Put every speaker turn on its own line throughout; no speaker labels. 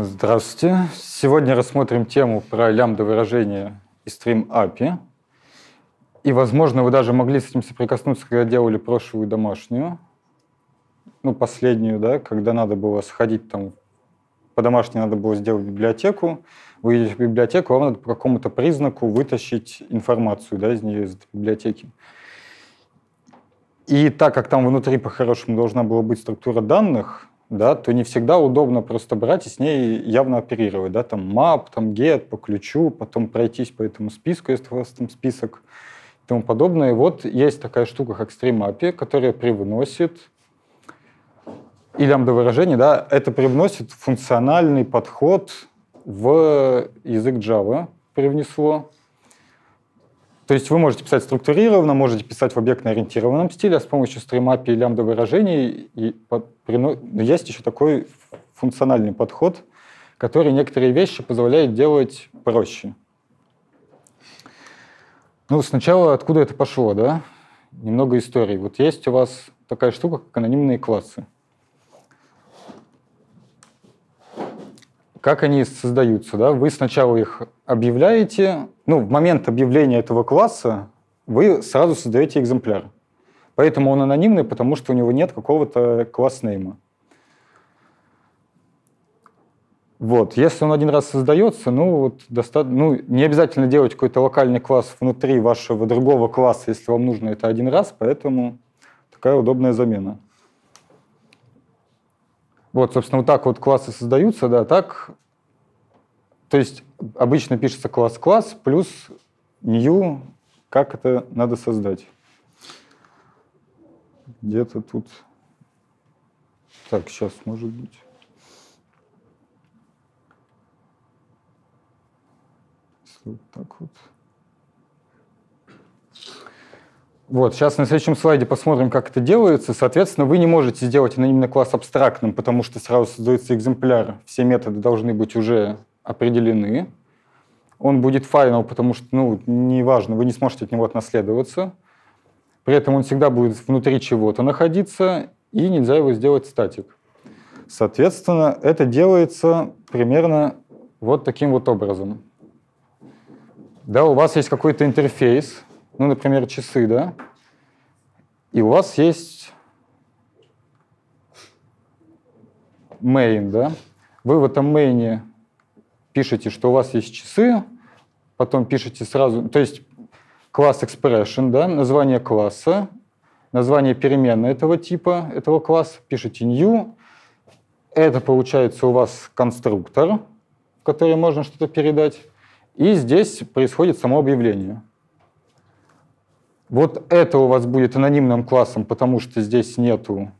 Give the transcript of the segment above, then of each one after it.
Здравствуйте. Сегодня рассмотрим тему про лямбда-выражение и стрим API. А и, возможно, вы даже могли с этим соприкоснуться, когда делали прошлую домашнюю, ну, последнюю, да, когда надо было сходить там по домашней надо было сделать библиотеку, вы идете в библиотеку, а вам надо по какому-то признаку вытащить информацию да, из нее, из этой библиотеки. И так как там внутри по-хорошему должна была быть структура данных, да, то не всегда удобно просто брать и с ней явно оперировать, да, там map, там get, по ключу, потом пройтись по этому списку, если у вас там список и тому подобное. И вот есть такая штука, как StreamAPI, которая привносит и лямбда выражения, да, это привносит функциональный подход в язык Java привнесло. То есть вы можете писать структурированно, можете писать в объектно-ориентированном стиле, а с помощью стримапи и лямбда выражений и под, прино... Ну, есть еще такой функциональный подход, который некоторые вещи позволяет делать проще. Ну, сначала откуда это пошло, да? Немного истории. Вот есть у вас такая штука, как анонимные классы. как они создаются, да? Вы сначала их объявляете, ну, в момент объявления этого класса вы сразу создаете экземпляр. Поэтому он анонимный, потому что у него нет какого-то класс нейма. Вот. Если он один раз создается, ну, вот достаточно, ну, не обязательно делать какой-то локальный класс внутри вашего другого класса, если вам нужно это один раз, поэтому такая удобная замена. Вот, собственно, вот так вот классы создаются, да, так. То есть обычно пишется класс-класс плюс new, как это надо создать. Где-то тут... Так, сейчас, может быть... Вот так вот. Вот, сейчас на следующем слайде посмотрим, как это делается. Соответственно, вы не можете сделать анонимный класс абстрактным, потому что сразу создается экземпляр, все методы должны быть уже определены. Он будет final, потому что, ну, неважно, вы не сможете от него отнаследоваться. При этом он всегда будет внутри чего-то находиться, и нельзя его сделать статик. Соответственно, это делается примерно вот таким вот образом. Да, у вас есть какой-то интерфейс, ну, например, часы, да, и у вас есть main, да, вы в этом мейне пишете, что у вас есть часы, потом пишете сразу, то есть класс expression, да, название класса, название переменной этого типа, этого класса, пишете new, это получается у вас конструктор, в который можно что-то передать, и здесь происходит само объявление. Вот это у вас будет анонимным классом, потому что здесь нету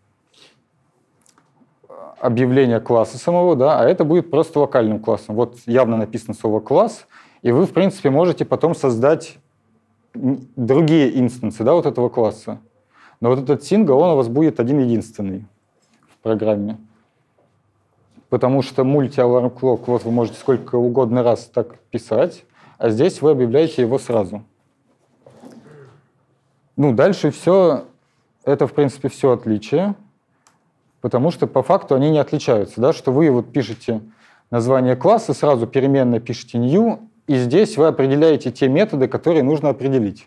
э, объявления класса самого, да, а это будет просто локальным классом. Вот явно написано слово «класс», и вы, в принципе, можете потом создать другие инстансы да, вот этого класса. Но вот этот сингл, он у вас будет один-единственный в программе. Потому что multi-alarm clock, вот вы можете сколько угодно раз так писать, а здесь вы объявляете его сразу. Ну, дальше все, это, в принципе, все отличие, потому что по факту они не отличаются, да, что вы вот пишете название класса, сразу переменно пишете new, и здесь вы определяете те методы, которые нужно определить.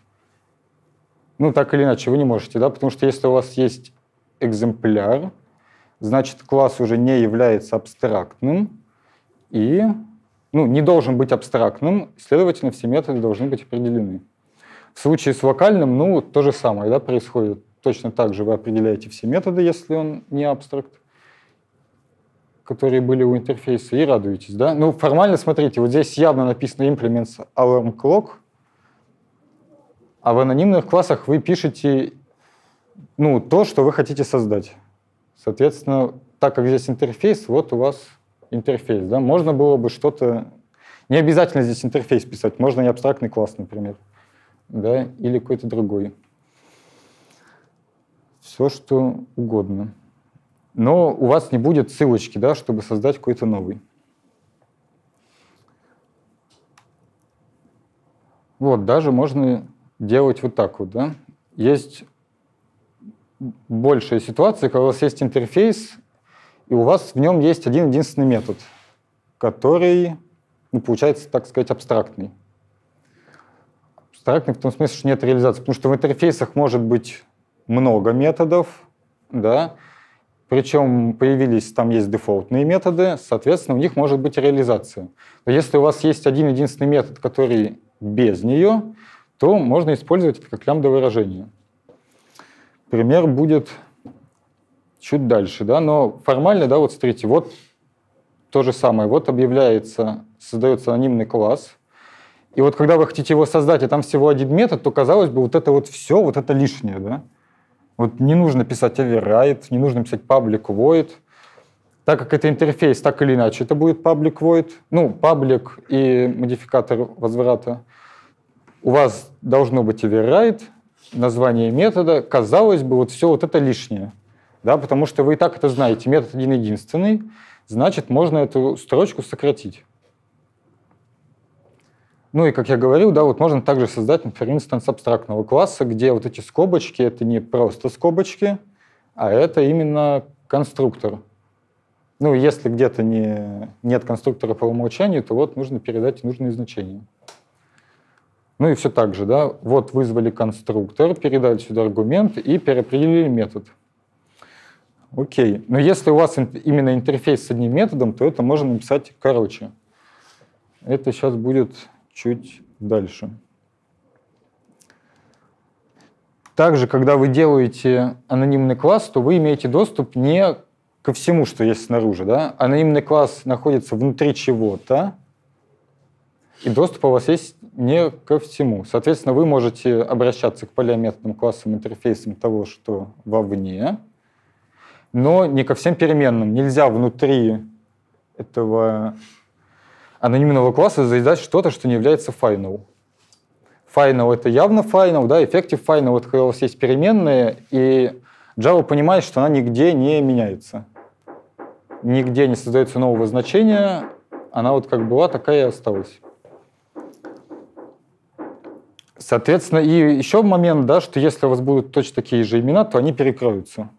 Ну, так или иначе, вы не можете, да, потому что если у вас есть экземпляр, значит, класс уже не является абстрактным и ну, не должен быть абстрактным, следовательно, все методы должны быть определены. В случае с вокальным, ну, то же самое да, происходит. Точно так же вы определяете все методы, если он не абстракт, которые были у интерфейса, и радуетесь. Да? Ну, формально, смотрите, вот здесь явно написано implements alarm clock, а в анонимных классах вы пишете ну, то, что вы хотите создать. Соответственно, так как здесь интерфейс, вот у вас интерфейс. Да? Можно было бы что-то... Не обязательно здесь интерфейс писать, можно и абстрактный класс, например да, или какой-то другой. Все, что угодно. Но у вас не будет ссылочки, да, чтобы создать какой-то новый. Вот, даже можно делать вот так вот, да. Есть большая ситуация, когда у вас есть интерфейс, и у вас в нем есть один единственный метод, который, ну, получается, так сказать, абстрактный абстрактный в том смысле, что нет реализации. Потому что в интерфейсах может быть много методов, да, причем появились, там есть дефолтные методы, соответственно, у них может быть реализация. Но если у вас есть один единственный метод, который без нее, то можно использовать это как лямбдовое выражение. Пример будет чуть дальше, да, но формально, да, вот смотрите, вот то же самое, вот объявляется, создается анонимный класс, и вот когда вы хотите его создать, и там всего один метод, то, казалось бы, вот это вот все, вот это лишнее, да? Вот не нужно писать override, не нужно писать public void, так как это интерфейс, так или иначе, это будет public void, ну, public и модификатор возврата. У вас должно быть override, название метода. Казалось бы, вот все вот это лишнее, да, потому что вы и так это знаете. Метод один единственный, значит, можно эту строчку сократить. Ну и, как я говорил, да, вот можно также создать, например, инстанс абстрактного класса, где вот эти скобочки — это не просто скобочки, а это именно конструктор. Ну, если где-то не, нет конструктора по умолчанию, то вот нужно передать нужные значения. Ну и все так же, да, вот вызвали конструктор, передали сюда аргумент и переопределили метод. Окей, но если у вас именно интерфейс с одним методом, то это можно написать короче. Это сейчас будет чуть дальше. Также, когда вы делаете анонимный класс, то вы имеете доступ не ко всему, что есть снаружи. Да? Анонимный класс находится внутри чего-то, и доступ у вас есть не ко всему. Соответственно, вы можете обращаться к полиометным классам, интерфейсам того, что вовне, но не ко всем переменным. Нельзя внутри этого анонимного класса заедать что-то, что не является final. Final — это явно final, да, effective final — вот когда у вас есть переменные, и Java понимает, что она нигде не меняется. Нигде не создается нового значения, она вот как была, такая и осталась. Соответственно, и еще момент, да, что если у вас будут точно такие же имена, то они перекроются.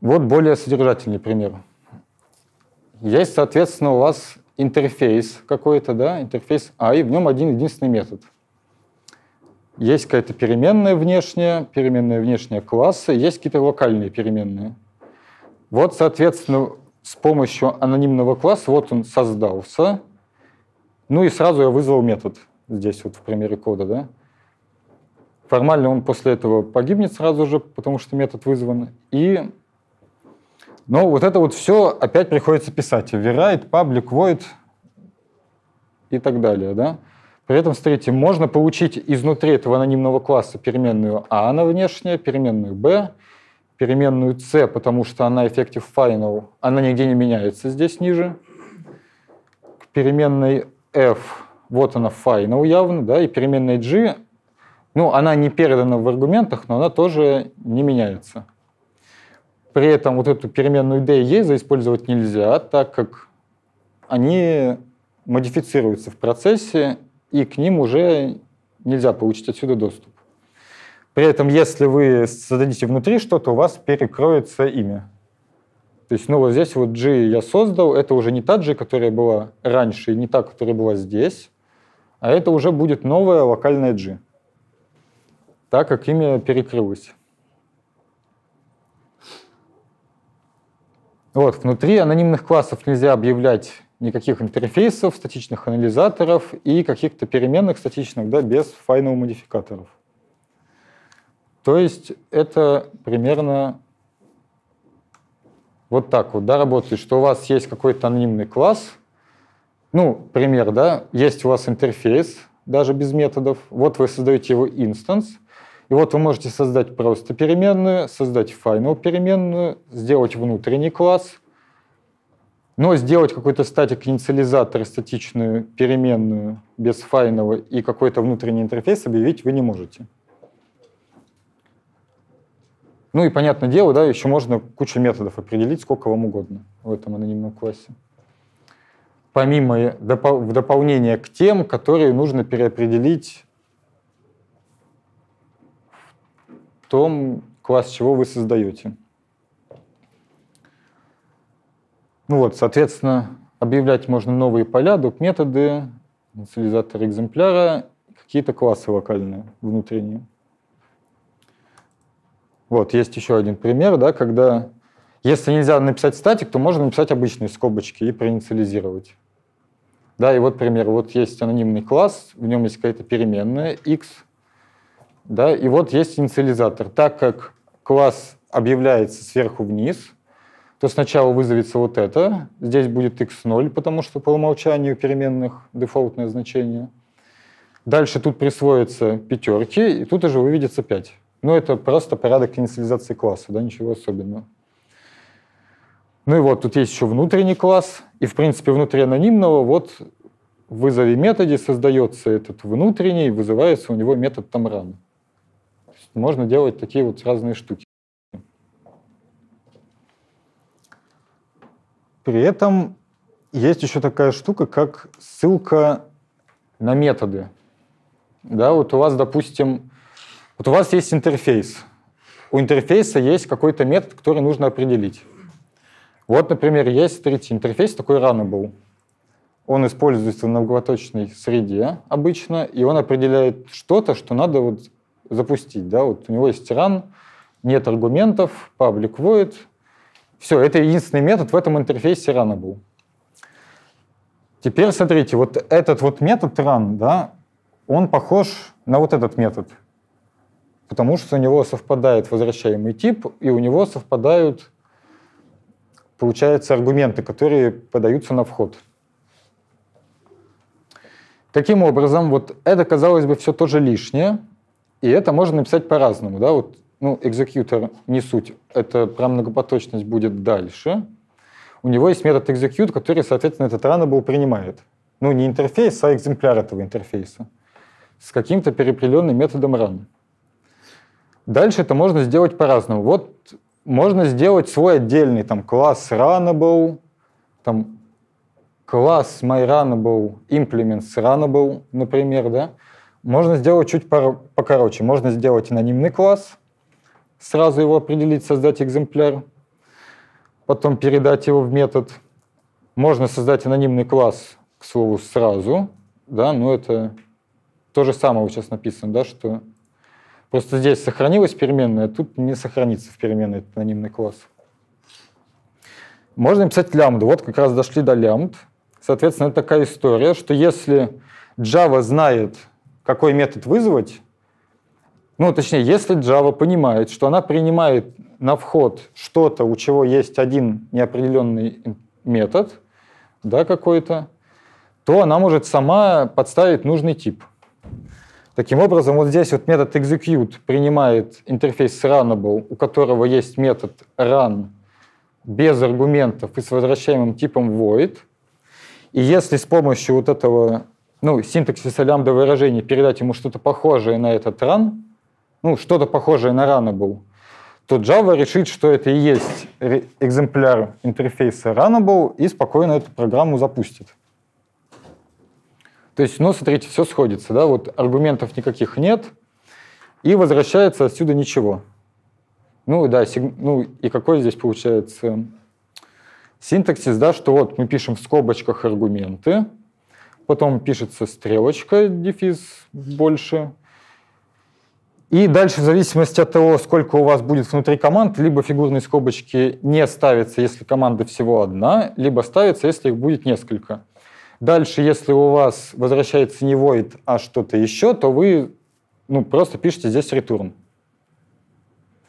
Вот более содержательный пример. Есть, соответственно, у вас интерфейс какой-то, да, интерфейс А, и в нем один единственный метод. Есть какая-то переменная внешняя, переменная внешняя класса, есть какие-то локальные переменные. Вот, соответственно, с помощью анонимного класса, вот он создался, ну и сразу я вызвал метод здесь вот в примере кода, да. Формально он после этого погибнет сразу же, потому что метод вызван. И но вот это вот все опять приходится писать. Override, public, void и так далее, да? При этом, смотрите, можно получить изнутри этого анонимного класса переменную А на внешнее, переменную Б, переменную C, потому что она effective final, она нигде не меняется здесь ниже. К переменной F, вот она final явно, да, и переменная G, ну, она не передана в аргументах, но она тоже не меняется. При этом вот эту переменную d и e заиспользовать нельзя, так как они модифицируются в процессе, и к ним уже нельзя получить отсюда доступ. При этом, если вы создадите внутри что-то, у вас перекроется имя. То есть, ну, вот здесь вот G я создал, это уже не та G, которая была раньше, и не та, которая была здесь, а это уже будет новая локальная G, так как имя перекрылось. Вот, внутри анонимных классов нельзя объявлять никаких интерфейсов, статичных анализаторов и каких-то переменных статичных да, без final модификаторов. То есть это примерно вот так вот да, работает, что у вас есть какой-то анонимный класс, ну, пример, да, есть у вас интерфейс, даже без методов, вот вы создаете его instance. И вот вы можете создать просто переменную, создать final переменную, сделать внутренний класс, но сделать какой-то статик инициализатор, статичную переменную без файнова и какой-то внутренний интерфейс объявить вы не можете. Ну и, понятное дело, да, еще можно кучу методов определить, сколько вам угодно в этом анонимном классе. Помимо, в дополнение к тем, которые нужно переопределить том, класс чего вы создаете. Ну вот, соответственно, объявлять можно новые поля, доп. методы, инициализатор экземпляра, какие-то классы локальные, внутренние. Вот, есть еще один пример, да, когда если нельзя написать статик, то можно написать обычные скобочки и проинициализировать. Да, и вот пример. Вот есть анонимный класс, в нем есть какая-то переменная, x, да, и вот есть инициализатор. Так как класс объявляется сверху вниз, то сначала вызовется вот это, здесь будет x0, потому что по умолчанию переменных дефолтное значение. Дальше тут присвоится пятерки, и тут уже выведется 5. Но ну, это просто порядок инициализации класса, да, ничего особенного. Ну и вот, тут есть еще внутренний класс, и, в принципе, внутри анонимного вот в вызове методе создается этот внутренний, вызывается у него метод tamran можно делать такие вот разные штуки. При этом есть еще такая штука, как ссылка на методы. Да, вот у вас, допустим, вот у вас есть интерфейс. У интерфейса есть какой-то метод, который нужно определить. Вот, например, есть, смотрите, интерфейс такой runnable. Он используется в многоточной среде обычно, и он определяет что-то, что надо вот запустить. Да? Вот у него есть тиран, нет аргументов, паблик void. Все, это единственный метод в этом интерфейсе рана был. Теперь смотрите, вот этот вот метод run, да, он похож на вот этот метод, потому что у него совпадает возвращаемый тип, и у него совпадают, получается, аргументы, которые подаются на вход. Таким образом, вот это, казалось бы, все тоже лишнее, и это можно написать по-разному, да, вот, ну, экзекьютор не суть, это про многопоточность будет дальше. У него есть метод execute, который, соответственно, этот runnable принимает. Ну, не интерфейс, а экземпляр этого интерфейса с каким-то перепределенным методом run. Дальше это можно сделать по-разному. Вот можно сделать свой отдельный там класс runnable, там класс myRunnable, implements runnable, например, да, можно сделать чуть покороче. Можно сделать анонимный класс, сразу его определить, создать экземпляр, потом передать его в метод. Можно создать анонимный класс, к слову, сразу, да, но это то же самое вот сейчас написано, да, что просто здесь сохранилась переменная, тут не сохранится в переменной этот анонимный класс. Можно написать лямбду. Вот как раз дошли до лямбд. Соответственно, это такая история, что если Java знает, какой метод вызвать, ну, точнее, если Java понимает, что она принимает на вход что-то, у чего есть один неопределенный метод, да, какой-то, то она может сама подставить нужный тип. Таким образом, вот здесь вот метод execute принимает интерфейс runnable, у которого есть метод run без аргументов и с возвращаемым типом void. И если с помощью вот этого ну, синтаксиса лямбда выражения, передать ему что-то похожее на этот ран, ну, что-то похожее на runnable, то Java решит, что это и есть экземпляр интерфейса runnable и спокойно эту программу запустит. То есть, ну, смотрите, все сходится, да, вот аргументов никаких нет, и возвращается отсюда ничего. Ну, да, сиг... ну, и какой здесь получается синтаксис, да, что вот мы пишем в скобочках аргументы, потом пишется стрелочка, дефис больше. И дальше в зависимости от того, сколько у вас будет внутри команд, либо фигурные скобочки не ставятся, если команда всего одна, либо ставятся, если их будет несколько. Дальше, если у вас возвращается не void, а что-то еще, то вы ну, просто пишете здесь return.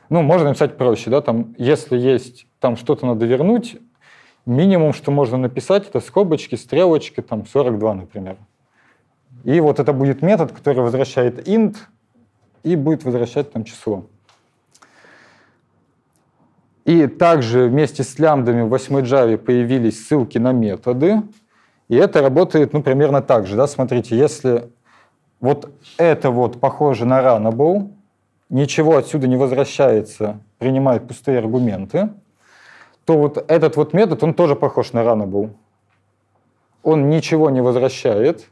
Ну, можно написать проще, да, там, если есть там что-то надо вернуть, минимум, что можно написать, это скобочки, стрелочки, там 42, например. И вот это будет метод, который возвращает int и будет возвращать там число. И также вместе с лямбдами в 8 Java появились ссылки на методы. И это работает ну, примерно так же. Да? Смотрите, если вот это вот похоже на runnable, ничего отсюда не возвращается, принимает пустые аргументы – то вот этот вот метод, он тоже похож на runnable. Он ничего не возвращает,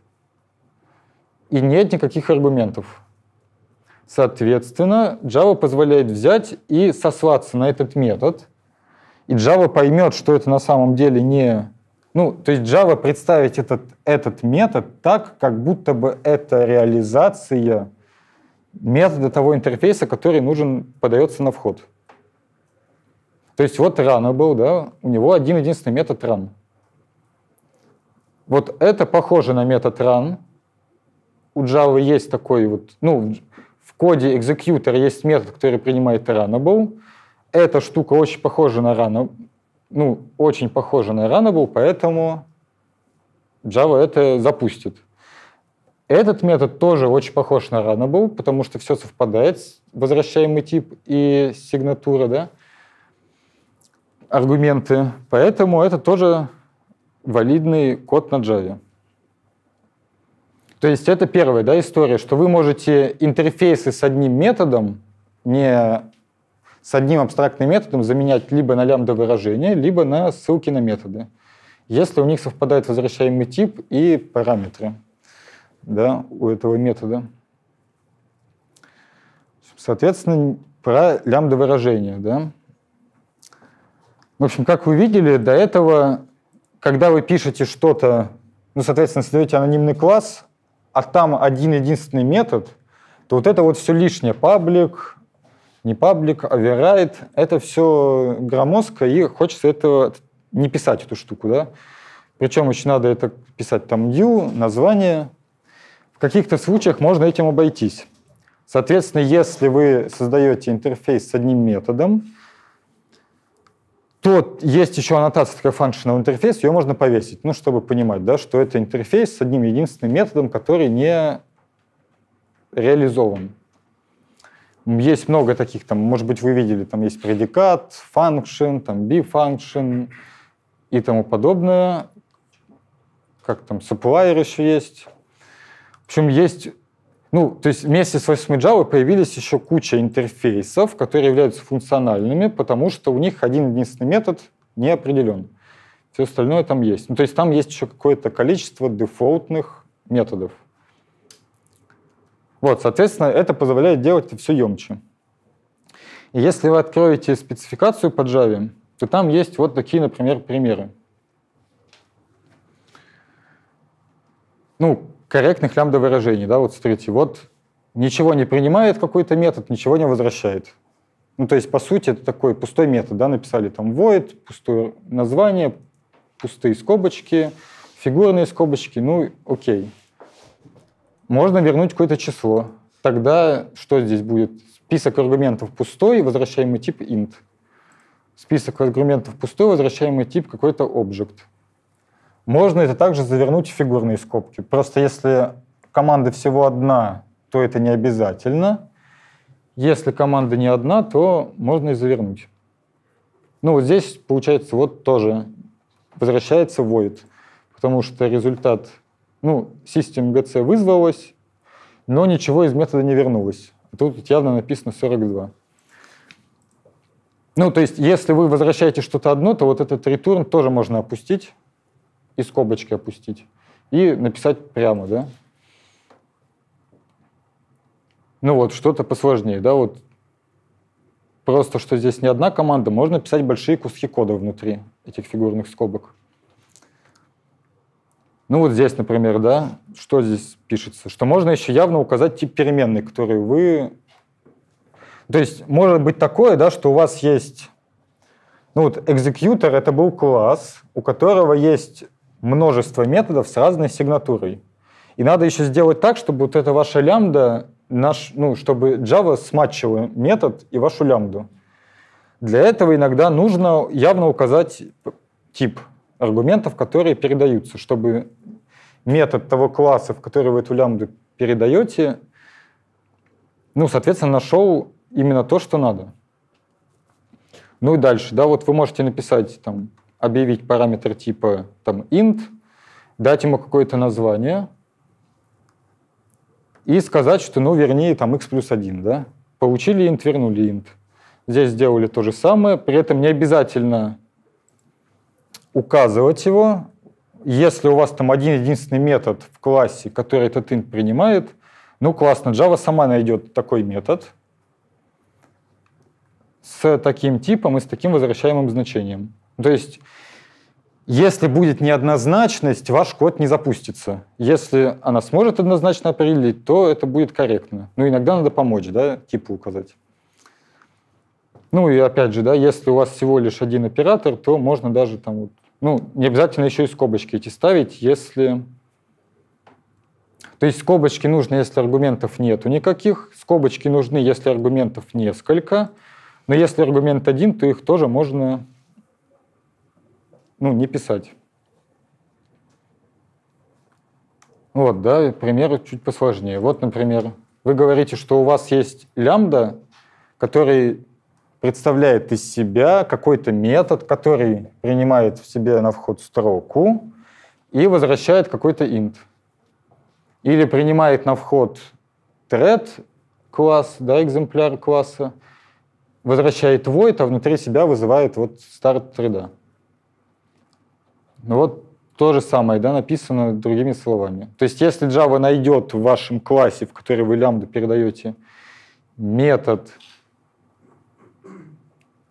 и нет никаких аргументов. Соответственно, Java позволяет взять и сослаться на этот метод, и Java поймет, что это на самом деле не... Ну, то есть Java представить этот, этот метод так, как будто бы это реализация метода того интерфейса, который нужен, подается на вход. То есть вот рано был, да, у него один-единственный метод Ран. Вот это похоже на метод Ран. У Java есть такой вот, ну, в коде экзекьютора есть метод, который принимает Runnable. Эта штука очень похожа на Runnable, ну, очень похожа на Runnable, поэтому Java это запустит. Этот метод тоже очень похож на Runnable, потому что все совпадает, возвращаемый тип и сигнатура, да аргументы, поэтому это тоже валидный код на Java. То есть это первая да, история, что вы можете интерфейсы с одним методом, не с одним абстрактным методом заменять либо на лямбда выражение, либо на ссылки на методы, если у них совпадает возвращаемый тип и параметры да, у этого метода. Соответственно, про лямбда выражение. Да. В общем, как вы видели, до этого, когда вы пишете что-то, ну, соответственно, создаете анонимный класс, а там один-единственный метод, то вот это вот все лишнее. Паблик, не паблик, оверрайт, это все громоздко, и хочется этого не писать, эту штуку, да? Причем очень надо это писать там new, название. В каких-то случаях можно этим обойтись. Соответственно, если вы создаете интерфейс с одним методом, Тут есть еще аннотация такая functional интерфейс, ее можно повесить, ну, чтобы понимать, да, что это интерфейс с одним единственным методом, который не реализован. Есть много таких, там, может быть, вы видели, там есть предикат, function, там, b-function и тому подобное. Как там, supplier еще есть. В общем, есть ну, то есть вместе с 8 Java появились еще куча интерфейсов, которые являются функциональными, потому что у них один единственный метод не определен. Все остальное там есть. Ну, то есть там есть еще какое-то количество дефолтных методов. Вот, соответственно, это позволяет делать это все емче. И если вы откроете спецификацию по Java, то там есть вот такие, например, примеры. Ну, корректных лямбда-выражений, да, вот смотрите, вот ничего не принимает какой-то метод, ничего не возвращает. Ну, то есть, по сути, это такой пустой метод, да, написали там void, пустое название, пустые скобочки, фигурные скобочки, ну, окей. Можно вернуть какое-то число. Тогда что здесь будет? Список аргументов пустой, возвращаемый тип int. Список аргументов пустой, возвращаемый тип какой-то объект. Можно это также завернуть в фигурные скобки. Просто если команда всего одна, то это не обязательно. Если команда не одна, то можно и завернуть. Ну вот здесь, получается, вот тоже возвращается void, потому что результат, ну, GC вызвалось, но ничего из метода не вернулось. Тут явно написано 42. Ну, то есть, если вы возвращаете что-то одно, то вот этот return тоже можно опустить, и скобочки опустить, и написать прямо, да? Ну вот, что-то посложнее, да, вот просто, что здесь не одна команда, можно писать большие куски кода внутри этих фигурных скобок. Ну вот здесь, например, да, что здесь пишется? Что можно еще явно указать тип переменной, который вы... То есть может быть такое, да, что у вас есть... Ну вот, executor — это был класс, у которого есть множество методов с разной сигнатурой. И надо еще сделать так, чтобы вот эта ваша лямбда, наш, ну, чтобы Java сматчила метод и вашу лямбду. Для этого иногда нужно явно указать тип аргументов, которые передаются, чтобы метод того класса, в который вы эту лямбду передаете, ну, соответственно, нашел именно то, что надо. Ну и дальше, да, вот вы можете написать там объявить параметр типа там int, дать ему какое-то название и сказать, что, ну, вернее, там x плюс 1, да? Получили int, вернули int. Здесь сделали то же самое, при этом не обязательно указывать его. Если у вас там один единственный метод в классе, который этот int принимает, ну классно, Java сама найдет такой метод с таким типом и с таким возвращаемым значением. То есть, если будет неоднозначность, ваш код не запустится. Если она сможет однозначно определить, то это будет корректно. Но ну, иногда надо помочь, да, типу указать. Ну и опять же, да, если у вас всего лишь один оператор, то можно даже там, вот, ну, не обязательно еще и скобочки эти ставить, если... То есть скобочки нужны, если аргументов нету никаких, скобочки нужны, если аргументов несколько, но если аргумент один, то их тоже можно ну, не писать. Вот, да, примеры чуть посложнее. Вот, например, вы говорите, что у вас есть лямбда, который представляет из себя какой-то метод, который принимает в себе на вход строку и возвращает какой-то int. Или принимает на вход thread класс, да, экземпляр класса, возвращает void, а внутри себя вызывает вот старт thread. Ну вот то же самое, да, написано другими словами. То есть если Java найдет в вашем классе, в который вы лямбда передаете, метод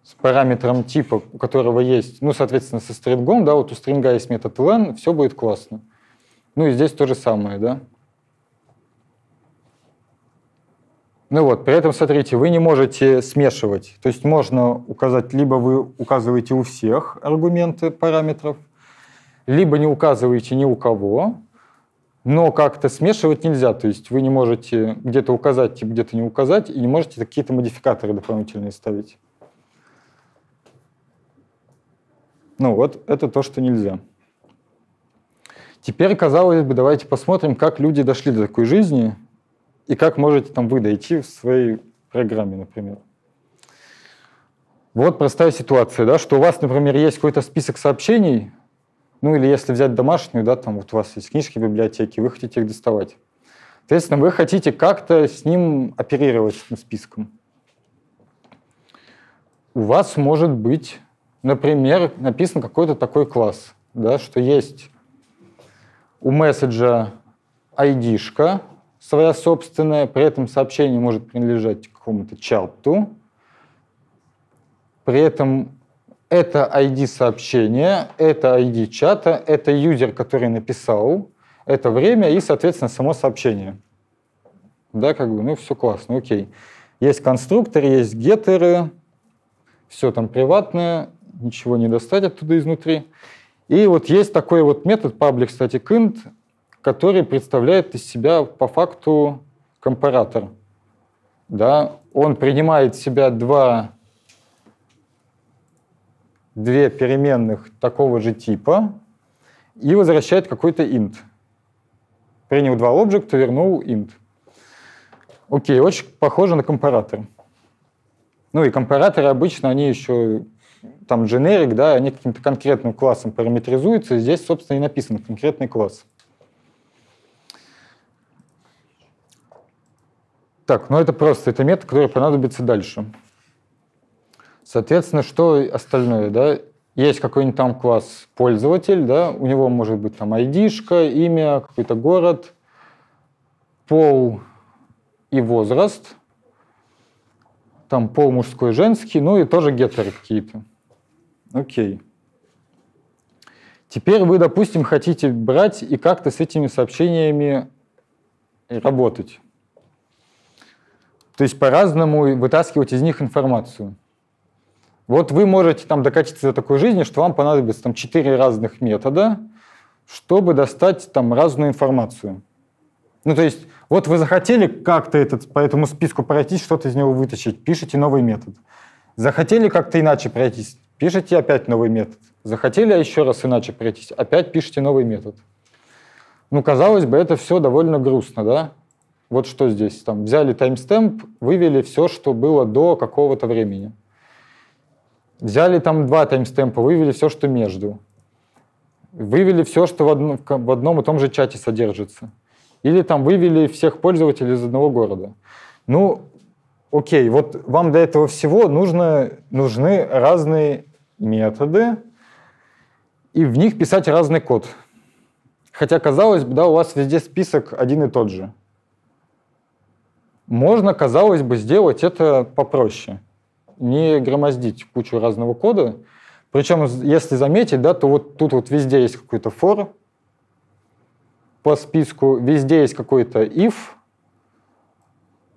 с параметром типа, у которого есть, ну, соответственно, со стрингом, да, вот у стринга есть метод len, все будет классно. Ну и здесь то же самое, да. Ну вот, при этом, смотрите, вы не можете смешивать. То есть можно указать, либо вы указываете у всех аргументы параметров – либо не указываете ни у кого, но как-то смешивать нельзя, то есть вы не можете где-то указать, типа где-то не указать, и не можете какие-то модификаторы дополнительные ставить. Ну вот, это то, что нельзя. Теперь, казалось бы, давайте посмотрим, как люди дошли до такой жизни и как можете там вы дойти в своей программе, например. Вот простая ситуация, да, что у вас, например, есть какой-то список сообщений, ну или если взять домашнюю, да, там вот у вас есть книжки в библиотеке, вы хотите их доставать. Соответственно, вы хотите как-то с ним оперировать, с этим списком. У вас может быть, например, написан какой-то такой класс, да, что есть у месседжа id своя собственная, при этом сообщение может принадлежать какому-то чату, при этом это ID сообщения, это ID чата, это юзер, который написал, это время и, соответственно, само сообщение. Да, как бы, ну, все классно, окей. Есть конструктор, есть геттеры, все там приватное, ничего не достать оттуда изнутри. И вот есть такой вот метод public static int, который представляет из себя по факту компаратор. Да? Он принимает в себя два две переменных такого же типа и возвращает какой-то int. Принял два объекта, вернул int. Окей, очень похоже на компаратор. Ну и компараторы обычно, они еще там generic, да, они каким-то конкретным классом параметризуются, здесь, собственно, и написан конкретный класс. Так, ну это просто, это метод, который понадобится дальше. Соответственно, что остальное, да? Есть какой-нибудь там класс пользователь, да, у него может быть там id шка имя, какой-то город, пол и возраст, там пол мужской, женский, ну и тоже гетеры какие-то. Окей. Теперь вы, допустим, хотите брать и как-то с этими сообщениями работать. То есть по-разному вытаскивать из них информацию. Вот вы можете там докатиться до такой жизни, что вам понадобится там четыре разных метода, чтобы достать там разную информацию. Ну, то есть, вот вы захотели как-то этот, по этому списку пройти, что-то из него вытащить, пишите новый метод. Захотели как-то иначе пройтись, пишите опять новый метод. Захотели а еще раз иначе пройтись, опять пишите новый метод. Ну, казалось бы, это все довольно грустно, да? Вот что здесь, там, взяли таймстемп, вывели все, что было до какого-то времени. Взяли там два таймстемпа, вывели все, что между. Вывели все, что в, одно, в одном и том же чате содержится. Или там вывели всех пользователей из одного города. Ну, окей, вот вам для этого всего нужно, нужны разные методы, и в них писать разный код. Хотя, казалось бы, да, у вас везде список один и тот же. Можно, казалось бы, сделать это попроще – не громоздить кучу разного кода. Причем, если заметить, да, то вот тут вот везде есть какой-то for по списку, везде есть какой-то if,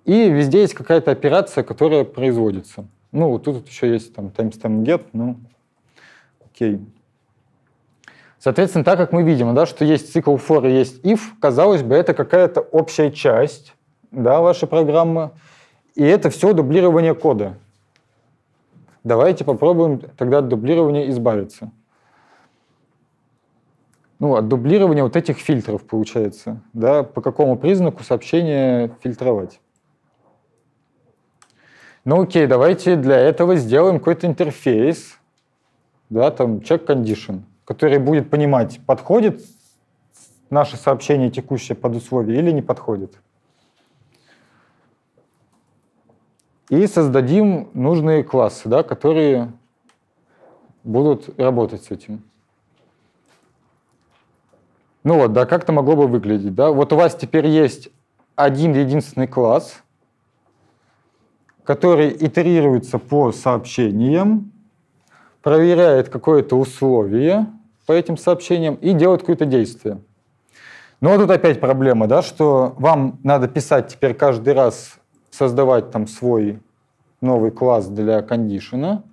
и везде есть какая-то операция, которая производится. Ну, вот тут вот еще есть там timestamp get, ну, окей. Соответственно, так как мы видим, да, что есть цикл for и есть if, казалось бы, это какая-то общая часть да, вашей программы, и это все дублирование кода. Давайте попробуем тогда от дублирования избавиться. Ну, от дублирования вот этих фильтров получается. Да? По какому признаку сообщение фильтровать? Ну окей, давайте для этого сделаем какой-то интерфейс, да, там check condition, который будет понимать, подходит наше сообщение текущее под условие или не подходит. и создадим нужные классы, да, которые будут работать с этим. Ну вот, да, как это могло бы выглядеть, да? Вот у вас теперь есть один единственный класс, который итерируется по сообщениям, проверяет какое-то условие по этим сообщениям и делает какое-то действие. Но тут опять проблема, да, что вам надо писать теперь каждый раз создавать там свой новый класс для кондишена.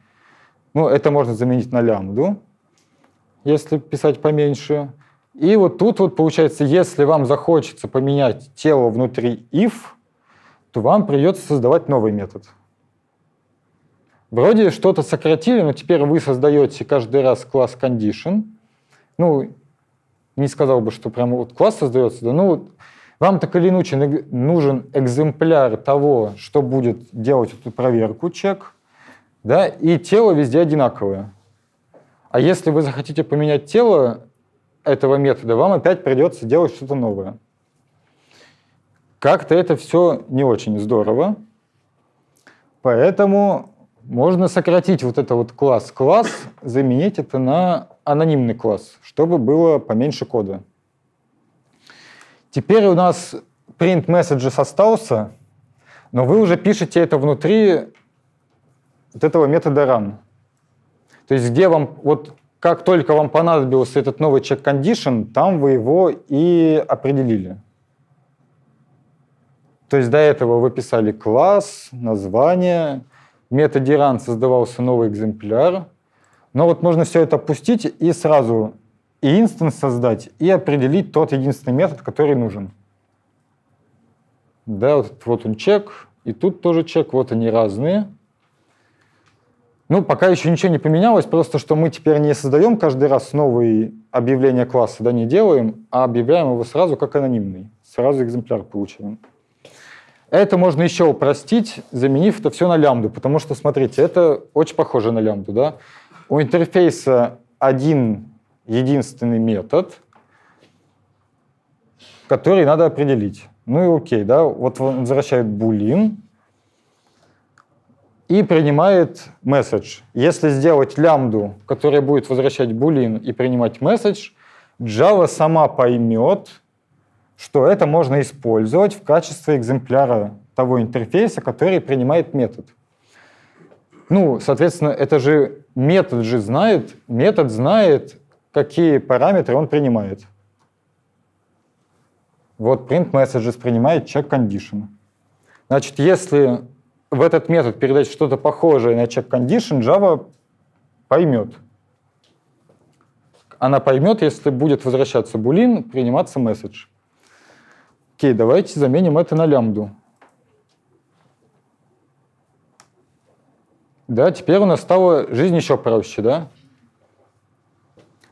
Ну, это можно заменить на лямбду, если писать поменьше. И вот тут вот получается, если вам захочется поменять тело внутри if, то вам придется создавать новый метод. Вроде что-то сократили, но теперь вы создаете каждый раз класс condition. Ну, не сказал бы, что прямо вот класс создается, да, ну, вам так или иначе нужен экземпляр того, что будет делать эту проверку, чек, да, и тело везде одинаковое. А если вы захотите поменять тело этого метода, вам опять придется делать что-то новое. Как-то это все не очень здорово, поэтому можно сократить вот это вот класс-класс, заменить это на анонимный класс, чтобы было поменьше кода. Теперь у нас print messages остался, но вы уже пишете это внутри вот этого метода run. То есть где вам, вот как только вам понадобился этот новый check condition, там вы его и определили. То есть до этого вы писали класс, название, в методе run создавался новый экземпляр. Но вот можно все это опустить и сразу и инстанс создать, и определить тот единственный метод, который нужен. Да, вот, вот он чек, и тут тоже чек, вот они разные. Ну, пока еще ничего не поменялось, просто что мы теперь не создаем каждый раз новые объявления класса, да, не делаем, а объявляем его сразу как анонимный. Сразу экземпляр получаем. Это можно еще упростить, заменив это все на лямбду, потому что, смотрите, это очень похоже на лямбду, да. У интерфейса один единственный метод, который надо определить. Ну и окей, да, вот он возвращает булин и принимает месседж. Если сделать лямбду, которая будет возвращать булин и принимать месседж, Java сама поймет, что это можно использовать в качестве экземпляра того интерфейса, который принимает метод. Ну, соответственно, это же метод же знает, метод знает какие параметры он принимает. Вот print messages принимает check condition. Значит, если в этот метод передать что-то похожее на check condition, Java поймет. Она поймет, если будет возвращаться булин, приниматься message. Окей, давайте заменим это на лямбду. Да, теперь у нас стало жизнь еще проще, да?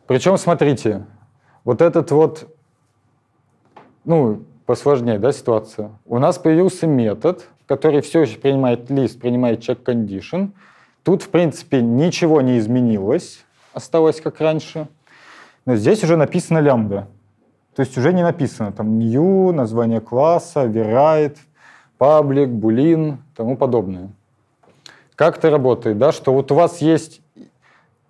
Причем, смотрите, вот этот вот, ну, посложнее, да, ситуация. У нас появился метод, который все еще принимает лист, принимает check condition. Тут, в принципе, ничего не изменилось, осталось как раньше. Но здесь уже написано лямбда. То есть уже не написано там new, название класса, verite, public, boolean, тому подобное. Как это работает, да, что вот у вас есть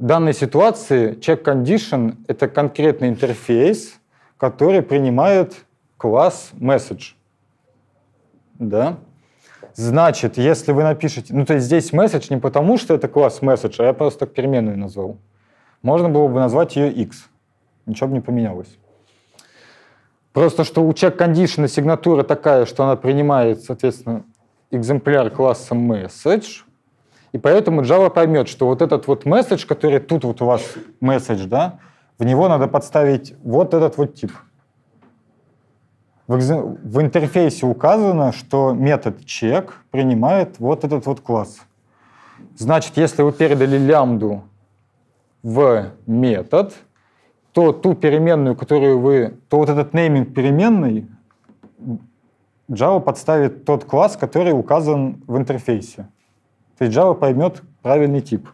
данной ситуации check condition — это конкретный интерфейс, который принимает класс message. Да? Значит, если вы напишете... Ну, то есть здесь message не потому, что это класс message, а я просто переменную назвал. Можно было бы назвать ее x. Ничего бы не поменялось. Просто что у check condition сигнатура такая, что она принимает, соответственно, экземпляр класса message — и поэтому Java поймет, что вот этот вот месседж, который тут вот у вас месседж, да, в него надо подставить вот этот вот тип. В, интерфейсе указано, что метод check принимает вот этот вот класс. Значит, если вы передали лямбду в метод, то ту переменную, которую вы, то вот этот нейминг переменной Java подставит тот класс, который указан в интерфейсе. То есть Java поймет правильный тип.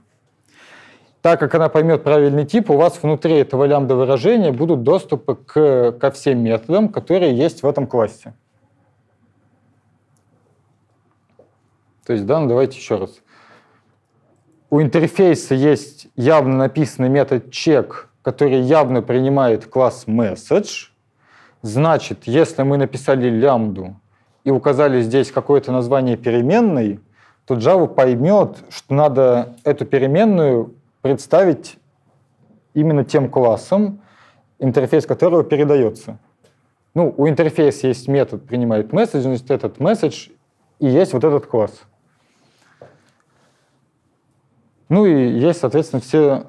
Так как она поймет правильный тип, у вас внутри этого лямбда выражения будут доступы к, ко всем методам, которые есть в этом классе. То есть, да, ну давайте еще раз. У интерфейса есть явно написанный метод check, который явно принимает класс message. Значит, если мы написали лямбду и указали здесь какое-то название переменной, то Java поймет, что надо эту переменную представить именно тем классом, интерфейс которого передается. Ну, у интерфейса есть метод принимает месседж, значит, этот месседж и есть вот этот класс. Ну и есть, соответственно, все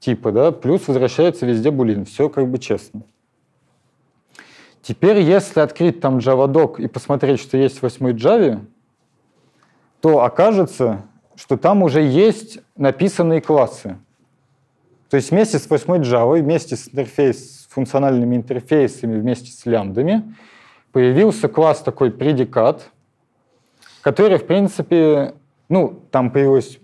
типы, да, плюс возвращается везде булин, все как бы честно. Теперь, если открыть там JavaDoc и посмотреть, что есть в 8 Java, то окажется, что там уже есть написанные классы. То есть вместе с 8 Java, вместе с, интерфейс, с функциональными интерфейсами, вместе с лямбдами появился класс такой предикат, который, в принципе, ну, там появилось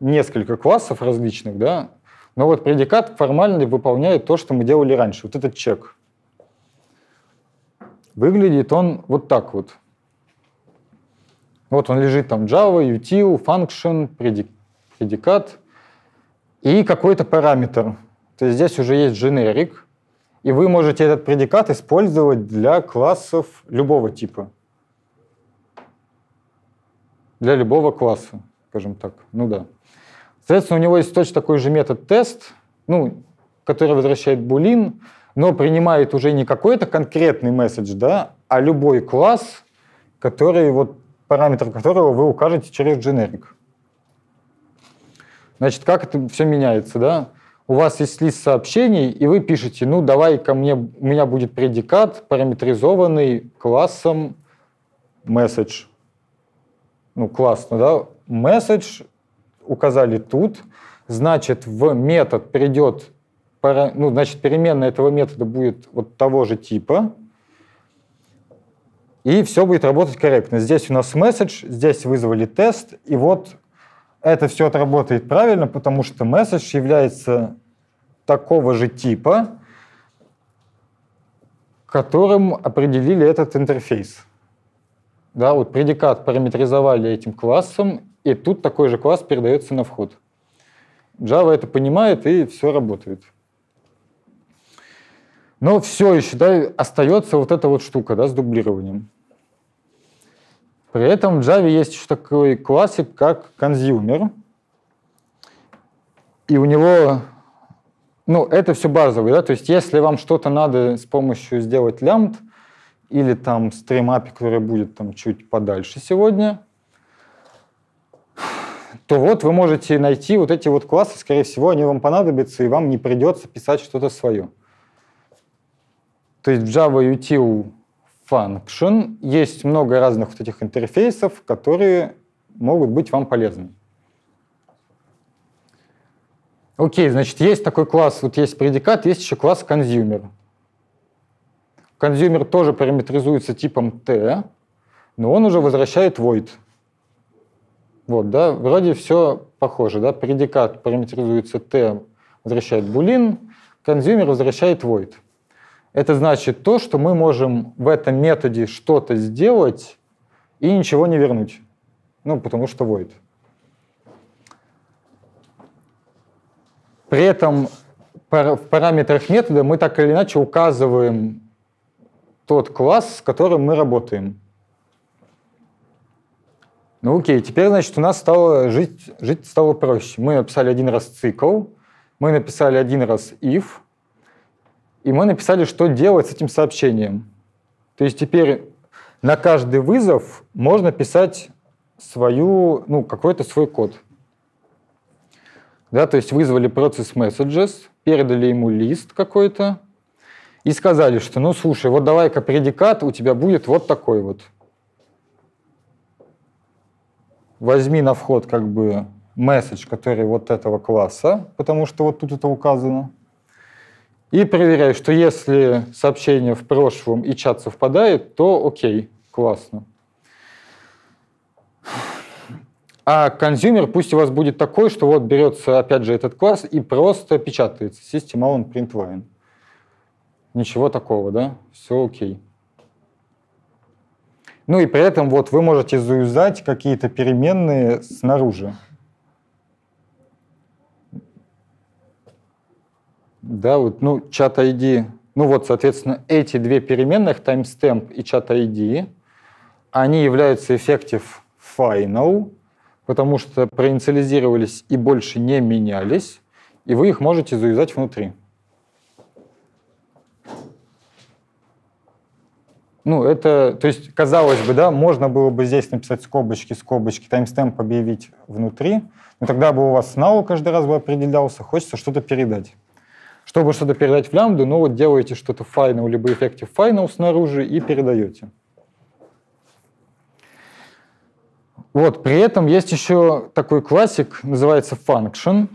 несколько классов различных, да, но вот предикат формально выполняет то, что мы делали раньше, вот этот чек. Выглядит он вот так вот. Вот он лежит там Java, util, function, предикат и какой-то параметр. То есть здесь уже есть generic, и вы можете этот предикат использовать для классов любого типа. Для любого класса, скажем так. Ну да. Соответственно, у него есть точно такой же метод тест, ну, который возвращает булин, но принимает уже не какой-то конкретный месседж, да, а любой класс, который вот параметр которого вы укажете через дженерик. Значит, как это все меняется, да? У вас есть лист сообщений, и вы пишете, ну, давай ко мне, у меня будет предикат, параметризованный классом message. Ну, классно, да? Message указали тут, значит, в метод придет, ну, значит, переменная этого метода будет вот того же типа – и все будет работать корректно. Здесь у нас месседж, здесь вызвали тест, и вот это все отработает правильно, потому что месседж является такого же типа, которым определили этот интерфейс. Да, вот предикат параметризовали этим классом, и тут такой же класс передается на вход. Java это понимает, и все работает. Но все еще да, остается вот эта вот штука да, с дублированием. При этом в Java есть еще такой классик, как consumer. И у него, ну, это все базовый, да, то есть если вам что-то надо с помощью сделать лямбд или там стрим API, который будет там чуть подальше сегодня, то вот вы можете найти вот эти вот классы, скорее всего, они вам понадобятся, и вам не придется писать что-то свое. То есть в Java util function есть много разных вот этих интерфейсов, которые могут быть вам полезны. Окей, значит, есть такой класс, вот есть предикат, есть еще класс Consumer. Consumer тоже параметризуется типом t, но он уже возвращает void. Вот, да, вроде все похоже, да, предикат параметризуется t, возвращает boolean, Consumer возвращает void. Это значит то, что мы можем в этом методе что-то сделать и ничего не вернуть. Ну, потому что void. При этом в параметрах метода мы так или иначе указываем тот класс, с которым мы работаем. Ну окей, теперь, значит, у нас стало жить, жить стало проще. Мы написали один раз цикл, мы написали один раз if, и мы написали, что делать с этим сообщением. То есть теперь на каждый вызов можно писать свою, ну, какой-то свой код. Да, то есть вызвали процесс messages, передали ему лист какой-то и сказали, что, ну, слушай, вот давай-ка предикат у тебя будет вот такой вот. Возьми на вход как бы месседж, который вот этого класса, потому что вот тут это указано и проверяю, что если сообщение в прошлом и чат совпадает, то окей, классно. А консюмер пусть у вас будет такой, что вот берется, опять же, этот класс и просто печатается система он print Ничего такого, да? Все окей. Ну и при этом вот вы можете заюзать какие-то переменные снаружи. да, вот, ну, чат ID, ну вот, соответственно, эти две переменных, timestamp и чат ID, они являются эффектив final, потому что проинициализировались и больше не менялись, и вы их можете завязать внутри. Ну, это, то есть, казалось бы, да, можно было бы здесь написать скобочки, скобочки, таймстемп объявить внутри, но тогда бы у вас нау каждый раз бы определялся, хочется что-то передать. Чтобы что-то передать в лямбду, ну вот делаете что-то final, либо эффекте final снаружи и передаете. Вот, при этом есть еще такой классик, называется function,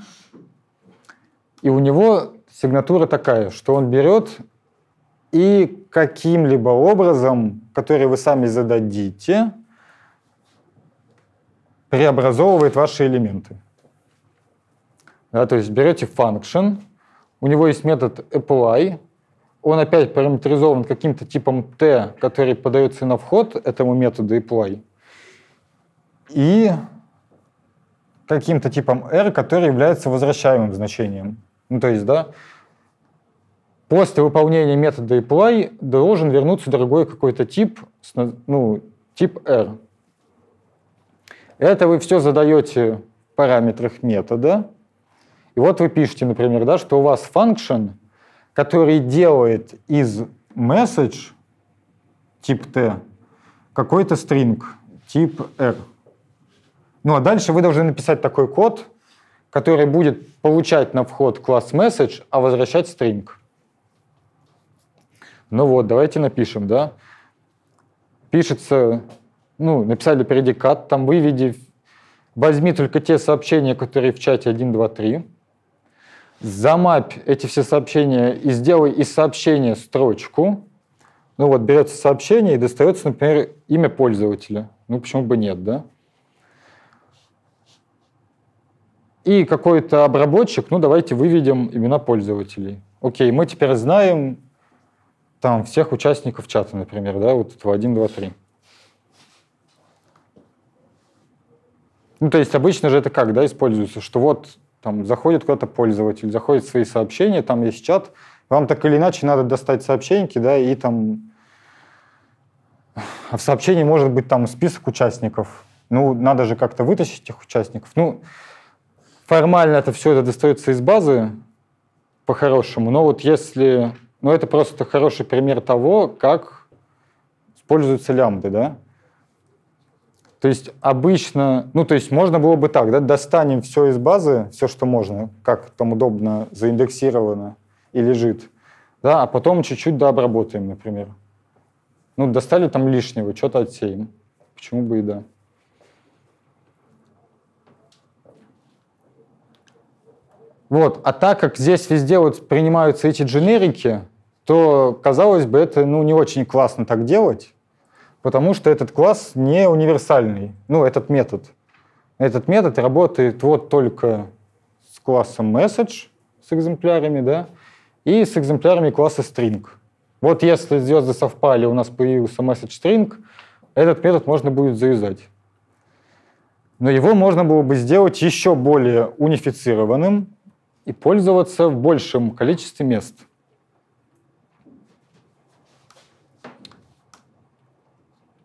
и у него сигнатура такая, что он берет и каким-либо образом, который вы сами зададите, преобразовывает ваши элементы. Да, то есть берете function, у него есть метод apply, он опять параметризован каким-то типом t, который подается на вход этому методу apply, и каким-то типом r, который является возвращаемым значением. Ну, то есть, да, после выполнения метода apply должен вернуться другой какой-то тип, ну, тип r. Это вы все задаете в параметрах метода, и вот вы пишете, например, да, что у вас function, который делает из message тип t какой-то string тип r. Ну а дальше вы должны написать такой код, который будет получать на вход класс message, а возвращать string. Ну вот, давайте напишем, да. Пишется, ну, написали предикат, там выведи, возьми только те сообщения, которые в чате 1, 2, 3 замапь эти все сообщения и сделай из сообщения строчку. Ну вот, берется сообщение и достается, например, имя пользователя. Ну почему бы нет, да? И какой-то обработчик, ну давайте выведем имена пользователей. Окей, мы теперь знаем там всех участников чата, например, да, вот этого 1, 2, 3. Ну, то есть обычно же это как, да, используется, что вот там заходит куда-то пользователь, заходит в свои сообщения, там есть чат, вам так или иначе надо достать сообщеньки, да, и там... А в сообщении может быть там список участников. Ну, надо же как-то вытащить этих участников. Ну, формально это все это достается из базы, по-хорошему, но вот если... Ну, это просто хороший пример того, как используются лямды, да? То есть обычно, ну то есть можно было бы так, да, достанем все из базы, все, что можно, как там удобно заиндексировано и лежит, да, а потом чуть-чуть дообработаем, например. Ну, достали там лишнего, что-то отсеем. Почему бы и да. Вот. А так как здесь везде вот принимаются эти дженерики, то, казалось бы, это ну, не очень классно так делать потому что этот класс не универсальный, ну, этот метод. Этот метод работает вот только с классом message, с экземплярами, да, и с экземплярами класса string. Вот если звезды совпали, у нас появился message string, этот метод можно будет завязать. Но его можно было бы сделать еще более унифицированным и пользоваться в большем количестве мест –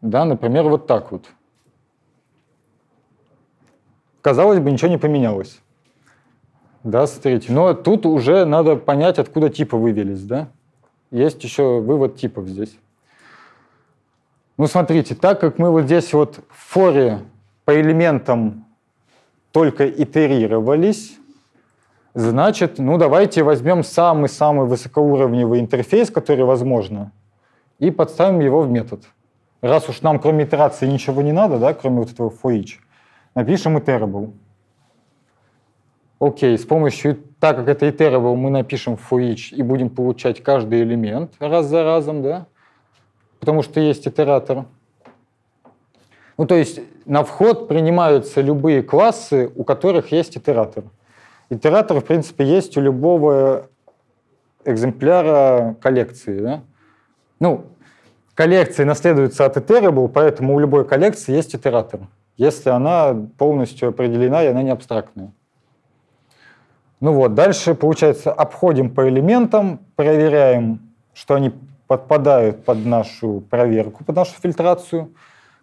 Да, например, вот так вот. Казалось бы, ничего не поменялось. Да, смотрите. Но тут уже надо понять, откуда типы вывелись, да? Есть еще вывод типов здесь. Ну, смотрите, так как мы вот здесь вот в форе по элементам только итерировались, значит, ну давайте возьмем самый-самый высокоуровневый интерфейс, который возможно, и подставим его в метод раз уж нам кроме итерации ничего не надо, да, кроме вот этого for each, напишем iterable. Окей, с помощью, так как это iterable, мы напишем for each и будем получать каждый элемент раз за разом, да, потому что есть итератор. Ну, то есть на вход принимаются любые классы, у которых есть итератор. Итератор, в принципе, есть у любого экземпляра коллекции, да? Ну, Коллекции наследуются от iterable, поэтому у любой коллекции есть итератор, если она полностью определена и она не абстрактная. Ну вот, дальше, получается, обходим по элементам, проверяем, что они подпадают под нашу проверку, под нашу фильтрацию.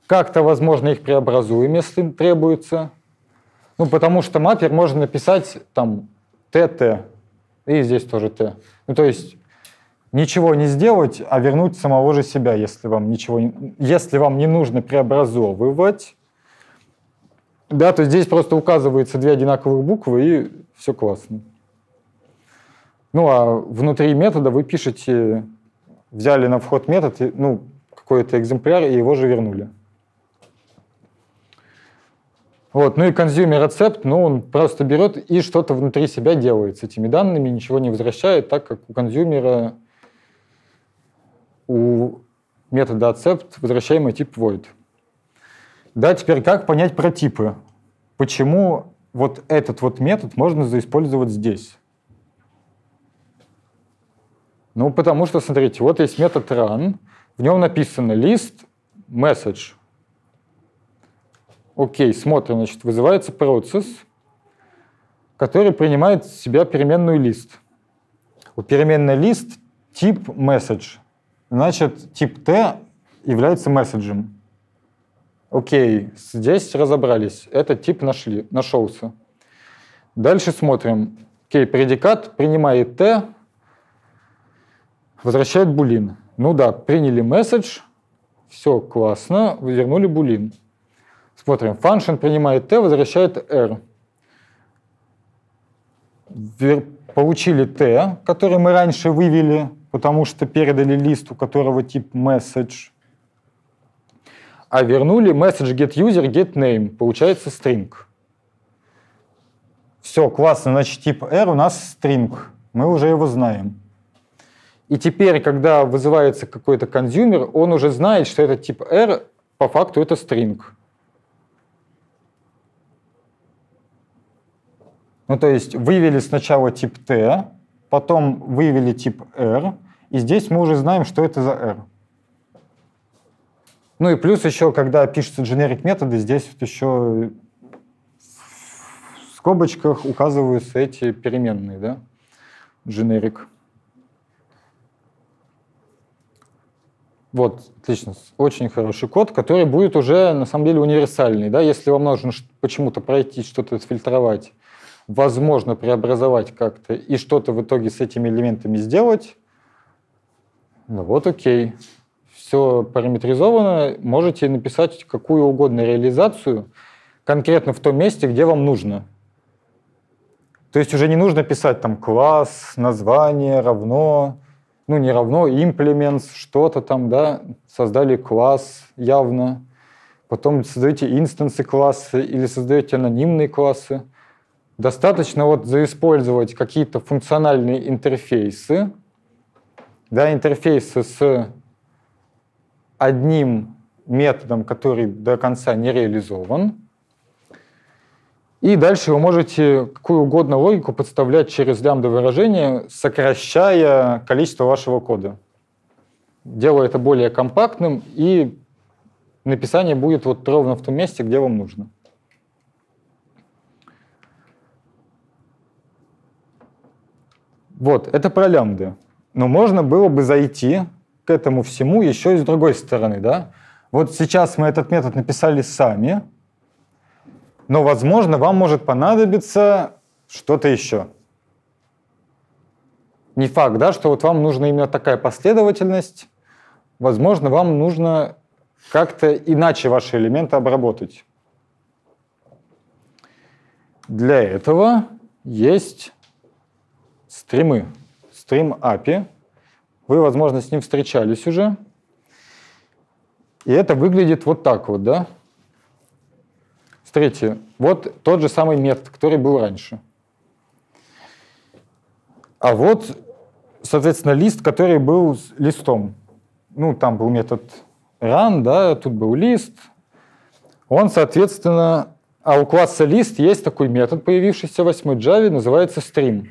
Как-то, возможно, их преобразуем, если требуется. Ну, потому что маппер можно написать там ТТ, и здесь тоже Т. Ну, то есть ничего не сделать, а вернуть самого же себя, если вам ничего, не, если вам не нужно преобразовывать, да, то здесь просто указываются две одинаковых буквы и все классно. Ну а внутри метода вы пишете, взяли на вход метод, ну какой-то экземпляр и его же вернули. Вот, ну и консюмер рецепт, ну он просто берет и что-то внутри себя делает с этими данными, ничего не возвращает, так как у консюмера у метода accept возвращаемый тип void. Да, теперь как понять про типы? Почему вот этот вот метод можно заиспользовать здесь? Ну, потому что, смотрите, вот есть метод run, в нем написано list message. Окей, смотрим, значит, вызывается процесс, который принимает в себя переменную list. У переменной list тип message. Значит, тип Т является месседжем. Окей, здесь разобрались. Этот тип нашли, нашелся. Дальше смотрим. Окей, предикат принимает Т, возвращает булин. Ну да, приняли месседж, все классно, вернули булин. Смотрим, function принимает t, возвращает r получили Т, который мы раньше вывели, потому что передали лист, у которого тип message. А вернули message get user get name, получается string. Все, классно, значит тип R у нас string, мы уже его знаем. И теперь, когда вызывается какой-то консюмер, он уже знает, что этот тип R по факту это string. Ну, то есть вывели сначала тип T, потом вывели тип R, и здесь мы уже знаем, что это за R. Ну и плюс еще, когда пишутся generic методы, здесь вот еще в скобочках указываются эти переменные, да, generic. Вот, отлично. Очень хороший код, который будет уже, на самом деле, универсальный. Да? Если вам нужно почему-то пройти, что-то фильтровать, возможно преобразовать как-то и что-то в итоге с этими элементами сделать, ну вот окей. Все параметризовано, можете написать какую угодно реализацию конкретно в том месте, где вам нужно. То есть уже не нужно писать там класс, название, равно, ну не равно, имплемент, что-то там, да, создали класс явно, потом создаете инстансы классы или создаете анонимные классы – Достаточно вот заиспользовать какие-то функциональные интерфейсы, да, интерфейсы с одним методом, который до конца не реализован. И дальше вы можете какую угодно логику подставлять через лямбда выражение, сокращая количество вашего кода. Делая это более компактным, и написание будет вот ровно в том месте, где вам нужно. Вот, это про лямбды. Но можно было бы зайти к этому всему еще и с другой стороны, да? Вот сейчас мы этот метод написали сами, но, возможно, вам может понадобиться что-то еще. Не факт, да, что вот вам нужна именно такая последовательность. Возможно, вам нужно как-то иначе ваши элементы обработать. Для этого есть стримы. Стрим API. Вы, возможно, с ним встречались уже. И это выглядит вот так вот, да? Смотрите, вот тот же самый метод, который был раньше. А вот, соответственно, лист, который был листом. Ну, там был метод run, да, тут был лист. Он, соответственно, а у класса лист есть такой метод, появившийся в 8 Java, называется stream.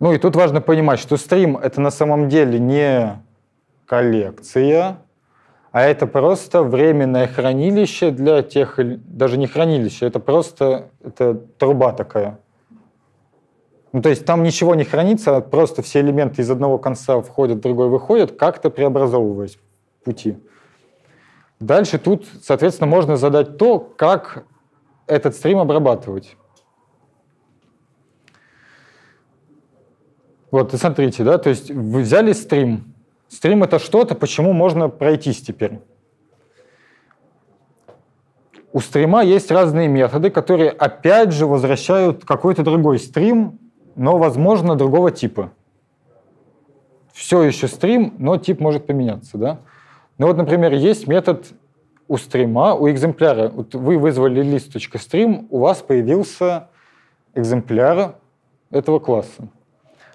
Ну и тут важно понимать, что стрим — это на самом деле не коллекция, а это просто временное хранилище для тех, даже не хранилище, это просто это труба такая. Ну, то есть там ничего не хранится, а просто все элементы из одного конца входят, другой выходят, как-то преобразовываясь в пути. Дальше тут, соответственно, можно задать то, как этот стрим обрабатывать. Вот, и смотрите, да, то есть вы взяли стрим. Стрим — это что-то, почему можно пройтись теперь. У стрима есть разные методы, которые опять же возвращают какой-то другой стрим, но, возможно, другого типа. Все еще стрим, но тип может поменяться, да? Ну вот, например, есть метод у стрима, у экземпляра. Вот вы вызвали лист.стрим, у вас появился экземпляр этого класса.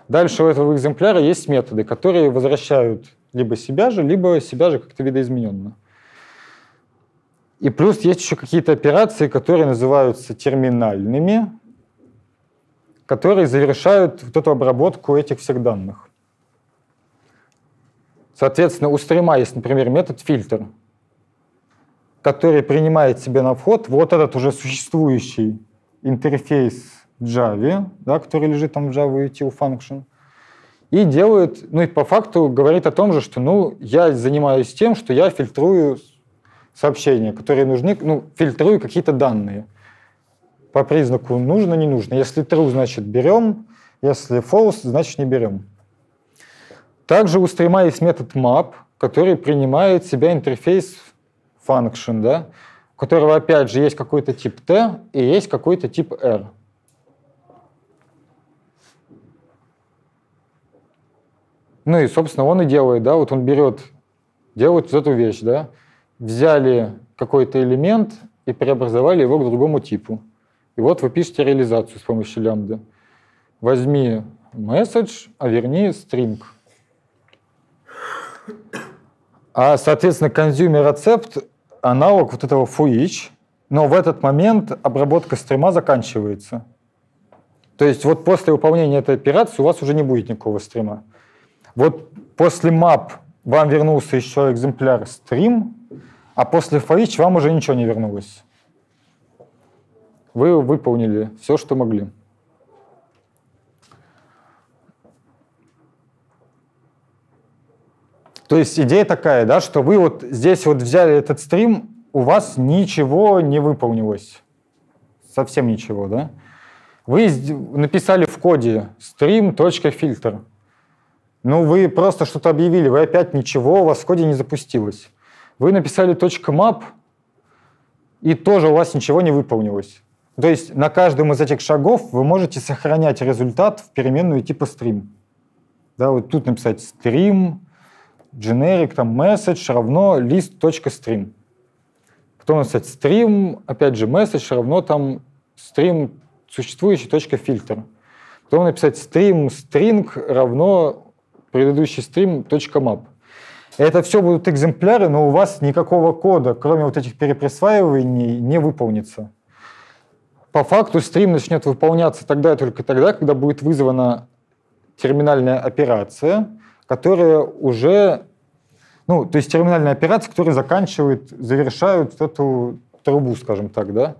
Дальше у этого экземпляра есть методы, которые возвращают либо себя же, либо себя же как-то видоизмененно. И плюс есть еще какие-то операции, которые называются терминальными, которые завершают вот эту обработку этих всех данных. Соответственно, у стрима есть, например, метод фильтр, который принимает себе на вход вот этот уже существующий интерфейс Java, да, который лежит там в Java util function, и делает, ну и по факту говорит о том же, что ну я занимаюсь тем, что я фильтрую сообщения, которые нужны, ну фильтрую какие-то данные по признаку нужно, не нужно. Если true, значит берем, если false, значит не берем. Также у стрима есть метод map, который принимает в себя интерфейс function, да, у которого, опять же, есть какой-то тип t и есть какой-то тип r. Ну и, собственно, он и делает, да, вот он берет, делает вот эту вещь, да, взяли какой-то элемент и преобразовали его к другому типу. И вот вы пишете реализацию с помощью лямбды. Возьми месседж, а верни стринг. А, соответственно, consumer accept — аналог вот этого for each, но в этот момент обработка стрима заканчивается. То есть вот после выполнения этой операции у вас уже не будет никакого стрима. Вот после map вам вернулся еще экземпляр stream, а после for вам уже ничего не вернулось. Вы выполнили все, что могли. То есть идея такая, да, что вы вот здесь вот взяли этот стрим, у вас ничего не выполнилось. Совсем ничего, да? Вы написали в коде stream.filter. Ну, вы просто что-то объявили, вы опять ничего, у вас в коде не запустилось. Вы написали .map, и тоже у вас ничего не выполнилось. То есть на каждом из этих шагов вы можете сохранять результат в переменную типа stream. Да, вот тут написать stream generic, там message равно list.stream. Потом написать stream опять же message равно там stream существующий точка фильтр. Потом написать stream string равно предыдущий стрим .map. Это все будут экземпляры, но у вас никакого кода, кроме вот этих переприсваиваний, не выполнится. По факту стрим начнет выполняться тогда и только тогда, когда будет вызвана терминальная операция, которая уже, ну, то есть терминальная операция, которая заканчивает, завершает эту трубу, скажем так, да?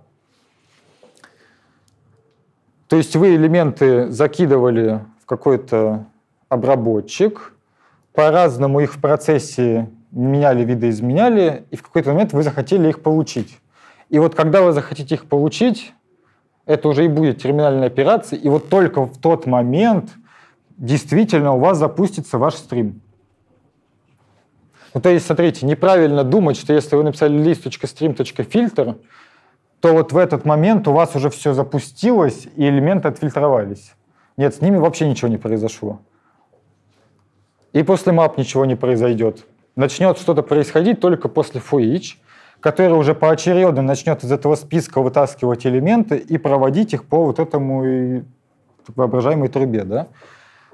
То есть вы элементы закидывали в какой-то обработчик, по-разному их в процессе меняли, видоизменяли, и в какой-то момент вы захотели их получить. И вот когда вы захотите их получить, это уже и будет терминальная операция, и вот только в тот момент действительно у вас запустится ваш стрим. Ну, то есть, смотрите, неправильно думать, что если вы написали list.stream.filter, то вот в этот момент у вас уже все запустилось, и элементы отфильтровались. Нет, с ними вообще ничего не произошло и после map ничего не произойдет. Начнет что-то происходить только после for который уже поочередно начнет из этого списка вытаскивать элементы и проводить их по вот этому воображаемой трубе. Да?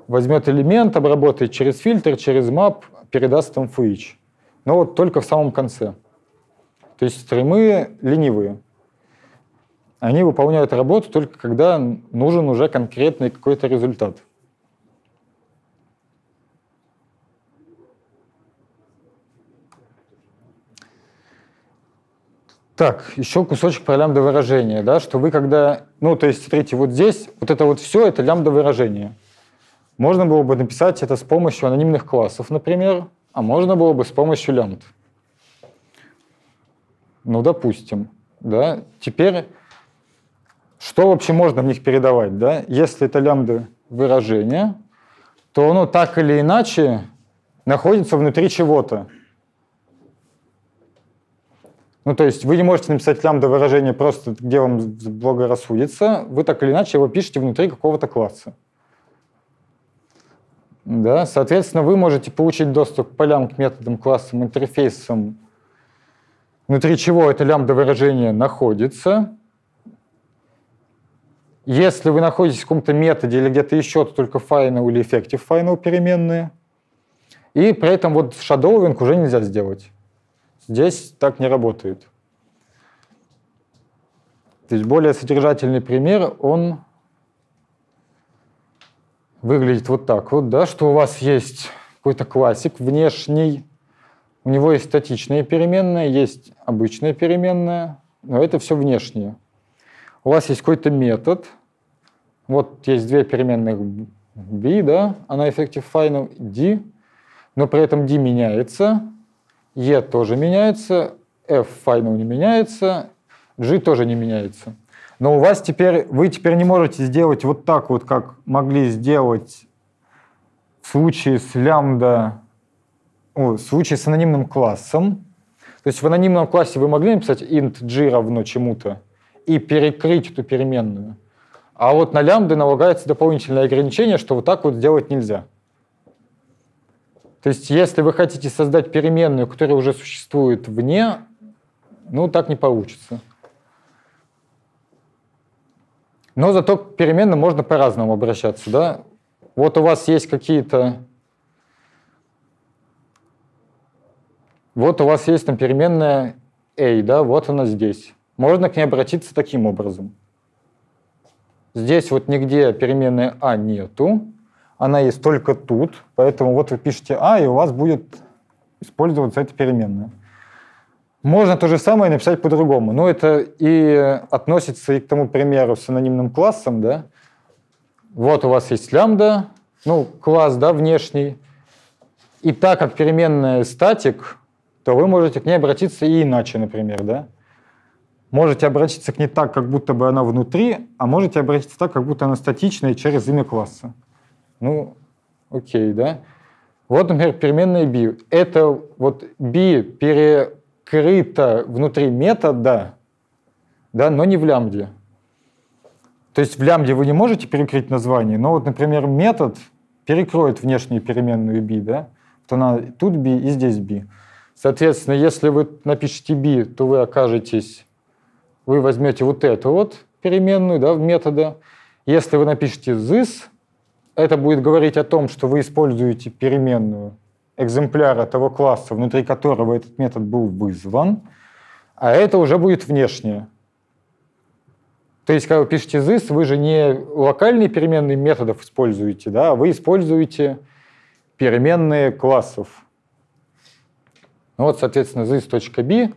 Возьмет элемент, обработает через фильтр, через map, передаст им for Но вот только в самом конце. То есть стримы ленивые. Они выполняют работу только когда нужен уже конкретный какой-то результат. Так, еще кусочек про лямбда выражение, да, что вы когда, ну, то есть, смотрите, вот здесь, вот это вот все, это лямбда выражение. Можно было бы написать это с помощью анонимных классов, например, а можно было бы с помощью лямбд. Ну, допустим, да. Теперь, что вообще можно в них передавать, да? Если это лямбда выражение, то оно так или иначе находится внутри чего-то. Ну, то есть вы не можете написать лямбда выражение просто, где вам благорассудится. Вы так или иначе его пишете внутри какого-то класса. Да, соответственно, вы можете получить доступ к полям, к методам, классам, интерфейсам, внутри чего это лямбда выражение находится. Если вы находитесь в каком-то методе или где-то еще, то только final или effective final переменные. И при этом вот shadowing уже нельзя сделать. Здесь так не работает. То есть более содержательный пример, он выглядит вот так вот, да, что у вас есть какой-то классик внешний, у него есть статичные переменные, есть обычные переменные, но это все внешнее. У вас есть какой-то метод, вот есть две переменных b, да, она effective final, d, но при этом d меняется, E тоже меняется, F final не меняется, G тоже не меняется. Но у вас теперь, вы теперь не можете сделать вот так вот, как могли сделать в случае с лямбда, о, в случае с анонимным классом. То есть в анонимном классе вы могли написать int g равно чему-то и перекрыть эту переменную. А вот на лямбды налагается дополнительное ограничение, что вот так вот делать нельзя. То есть, если вы хотите создать переменную, которая уже существует вне, ну, так не получится. Но зато к переменным можно по-разному обращаться, да? Вот у вас есть какие-то... Вот у вас есть там переменная A, да, вот она здесь. Можно к ней обратиться таким образом. Здесь вот нигде переменная А нету, она есть только тут, поэтому вот вы пишете А, и у вас будет использоваться эта переменная. Можно то же самое написать по-другому, но это и относится и к тому примеру с анонимным классом, да. Вот у вас есть лямбда, ну, класс, да, внешний, и так как переменная статик, то вы можете к ней обратиться и иначе, например, да. Можете обратиться к ней так, как будто бы она внутри, а можете обратиться так, как будто она статичная через имя класса. Ну, окей, да? Вот, например, переменная b. Это вот b перекрыто внутри метода, да, но не в лямбде. То есть в лямбде вы не можете перекрыть название, но вот, например, метод перекроет внешнюю переменную b, да? Вот она тут b и здесь b. Соответственно, если вы напишете b, то вы окажетесь, вы возьмете вот эту вот переменную да, метода. Если вы напишете this, это будет говорить о том, что вы используете переменную экземпляра того класса, внутри которого этот метод был вызван, а это уже будет внешнее. То есть, когда вы пишете this, вы же не локальные переменные методов используете, да, а вы используете переменные классов. Ну вот, соответственно, this.b,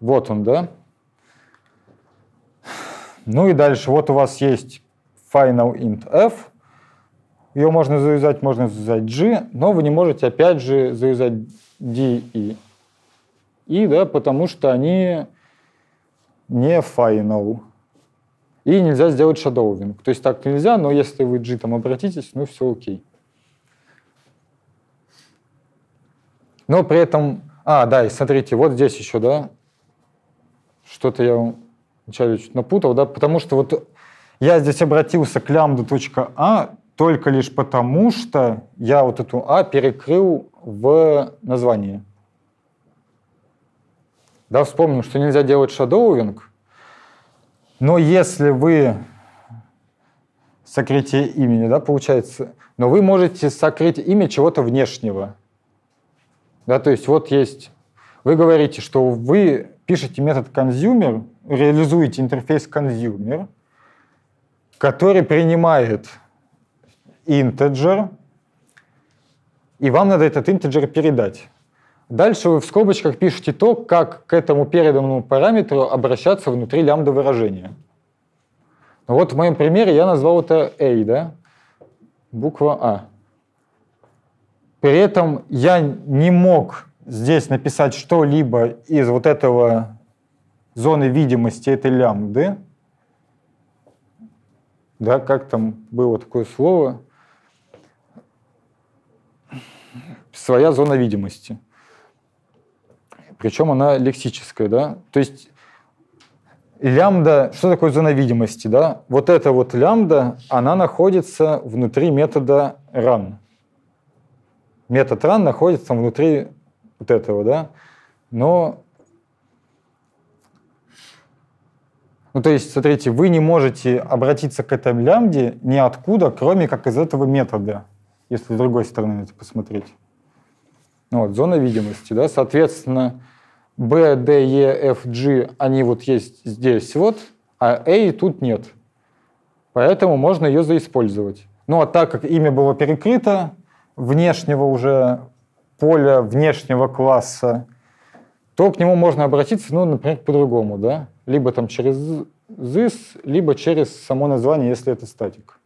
вот он, да. Ну и дальше, вот у вас есть final int f, ее можно завязать, можно завязать G, но вы не можете опять же завязать D e. и E, да, потому что они не final. И нельзя сделать shadowing. То есть так нельзя, но если вы G там обратитесь, ну все окей. Но при этом... А, да, и смотрите, вот здесь еще, да, что-то я вначале чуть напутал, да, потому что вот я здесь обратился к lambda.a, только лишь потому, что я вот эту А перекрыл в названии. Да, вспомним, что нельзя делать шадоуинг, но если вы сокрытие имени, да, получается, но вы можете сокрыть имя чего-то внешнего. Да, то есть вот есть, вы говорите, что вы пишете метод consumer, реализуете интерфейс consumer, который принимает integer, и вам надо этот integer передать. Дальше вы в скобочках пишете то, как к этому переданному параметру обращаться внутри лямбда выражения. Ну вот в моем примере я назвал это A, да? Буква А. При этом я не мог здесь написать что-либо из вот этого зоны видимости этой лямбды. Да, как там было такое слово? своя зона видимости. Причем она лексическая, да. То есть лямбда, что такое зона видимости, да? Вот эта вот лямбда, она находится внутри метода run. Метод run находится внутри вот этого, да? Но Ну, то есть, смотрите, вы не можете обратиться к этой лямбде ниоткуда, кроме как из этого метода если с другой стороны это посмотреть. Ну вот, зона видимости, да, соответственно, B, D, E, F, G, они вот есть здесь вот, а A а тут нет. Поэтому можно ее заиспользовать. Ну а так как имя было перекрыто, внешнего уже поля, внешнего класса, то к нему можно обратиться, ну, например, по-другому, да? Либо там через this, либо через само название, если это статик.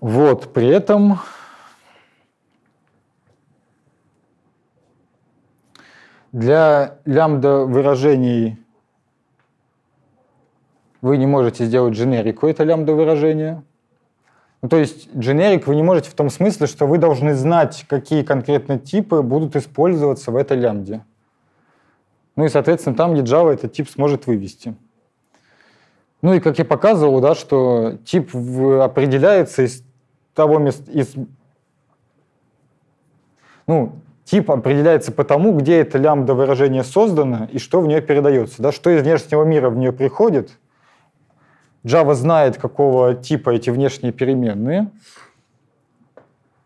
Вот, при этом для лямбда выражений вы не можете сделать дженерик это лямбда выражение. Ну, то есть дженерик вы не можете в том смысле, что вы должны знать, какие конкретно типы будут использоваться в этой лямбде. Ну и, соответственно, там, где Java этот тип сможет вывести. Ну и как я показывал, да, что тип определяется из того места, из... Ну, тип определяется по тому, где это лямбда выражение создано и что в нее передается, да, что из внешнего мира в нее приходит. Java знает, какого типа эти внешние переменные,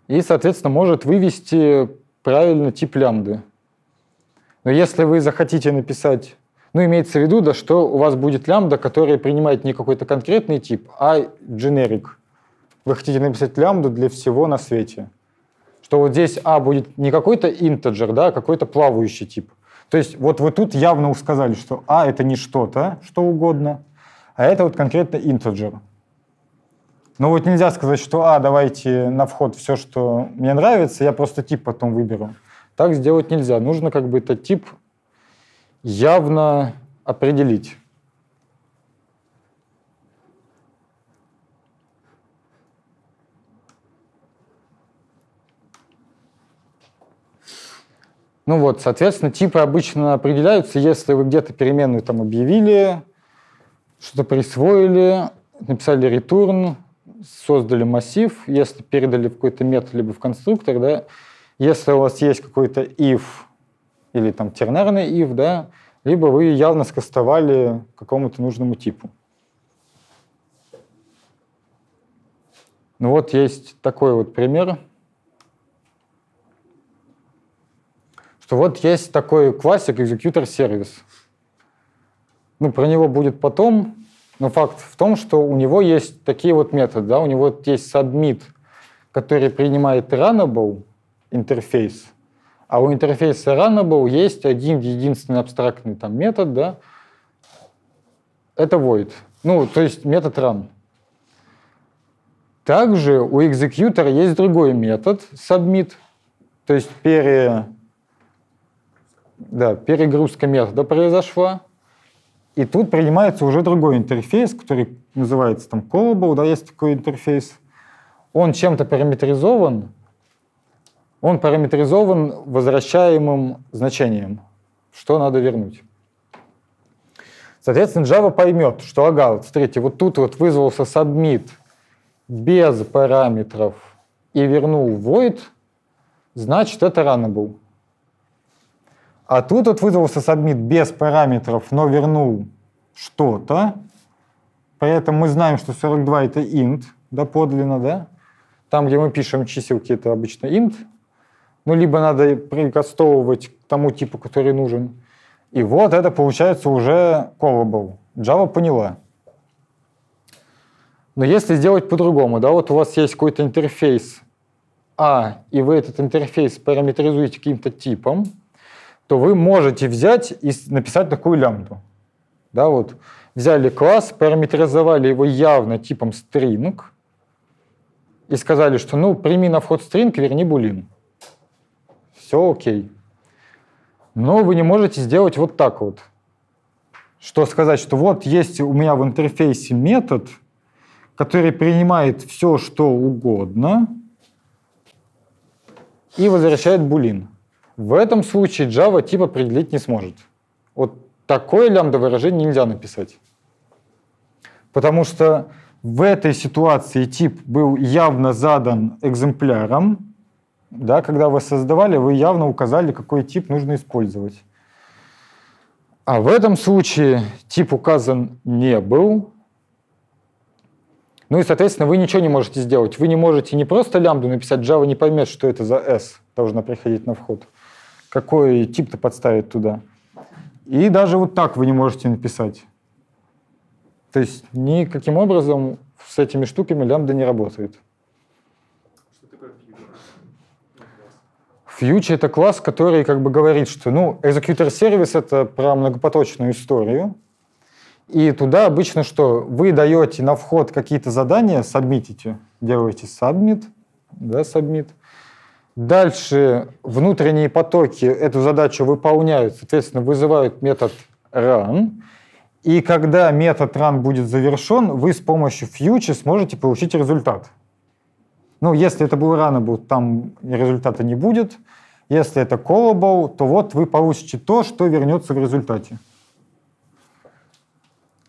и, соответственно, может вывести правильно тип лямбды. Но если вы захотите написать ну, имеется в виду, да, что у вас будет лямбда, которая принимает не какой-то конкретный тип, а дженерик. Вы хотите написать лямбду для всего на свете. Что вот здесь А будет не какой-то интеджер, да, а какой-то плавающий тип. То есть вот вы тут явно сказали, что А это не что-то, что угодно, а это вот конкретно интеджер. Но вот нельзя сказать, что А, давайте на вход все, что мне нравится, я просто тип потом выберу. Так сделать нельзя. Нужно как бы этот тип явно определить. Ну вот, соответственно, типы обычно определяются, если вы где-то переменную там объявили, что-то присвоили, написали return, создали массив, если передали в какой-то метод либо в конструктор, да, если у вас есть какой-то if, или там тернарный if, да, либо вы явно скастовали какому-то нужному типу. Ну вот есть такой вот пример, что вот есть такой классик executor сервис. Ну, про него будет потом, но факт в том, что у него есть такие вот методы, да, у него есть submit, который принимает runnable интерфейс – а у интерфейса runnable есть один единственный абстрактный там метод, да, это void. Ну, то есть метод run. Также у экзекьютора есть другой метод submit, то есть пере, да, перегрузка метода произошла. И тут принимается уже другой интерфейс, который называется там callable, да, есть такой интерфейс. Он чем-то параметризован, он параметризован возвращаемым значением, что надо вернуть. Соответственно, Java поймет, что, ага, вот смотрите, вот тут вот вызвался submit без параметров и вернул void, значит, это был. А тут вот вызвался submit без параметров, но вернул что-то. Поэтому мы знаем, что 42 — это int, да, подлинно, да? Там, где мы пишем чиселки, это обычно int — ну, либо надо прикастовывать к тому типу, который нужен. И вот это получается уже callable. Java поняла. Но если сделать по-другому, да, вот у вас есть какой-то интерфейс А, и вы этот интерфейс параметризуете каким-то типом, то вы можете взять и написать такую лямбду. Да, вот взяли класс, параметризовали его явно типом string и сказали, что ну прими на вход string, верни булин все окей. Но вы не можете сделать вот так вот. Что сказать, что вот есть у меня в интерфейсе метод, который принимает все, что угодно, и возвращает булин. В этом случае Java тип определить не сможет. Вот такое лямбда выражение нельзя написать. Потому что в этой ситуации тип был явно задан экземпляром, да, когда вы создавали, вы явно указали, какой тип нужно использовать. А в этом случае тип указан не был. Ну и, соответственно, вы ничего не можете сделать. Вы не можете не просто лямбду написать, Java не поймет, что это за S должна приходить на вход. Какой тип-то подставить туда. И даже вот так вы не можете написать. То есть никаким образом с этими штуками лямбда не работает. Фьючи — это класс, который как бы говорит, что ну, экзекьютор сервис — это про многопоточную историю, и туда обычно что? Вы даете на вход какие-то задания, сабмитите, делаете submit, да, submit. Дальше внутренние потоки эту задачу выполняют, соответственно, вызывают метод run. И когда метод run будет завершен, вы с помощью фьючи сможете получить результат. Ну, если это был Runnable, там результата не будет. Если это callable, то вот вы получите то, что вернется в результате.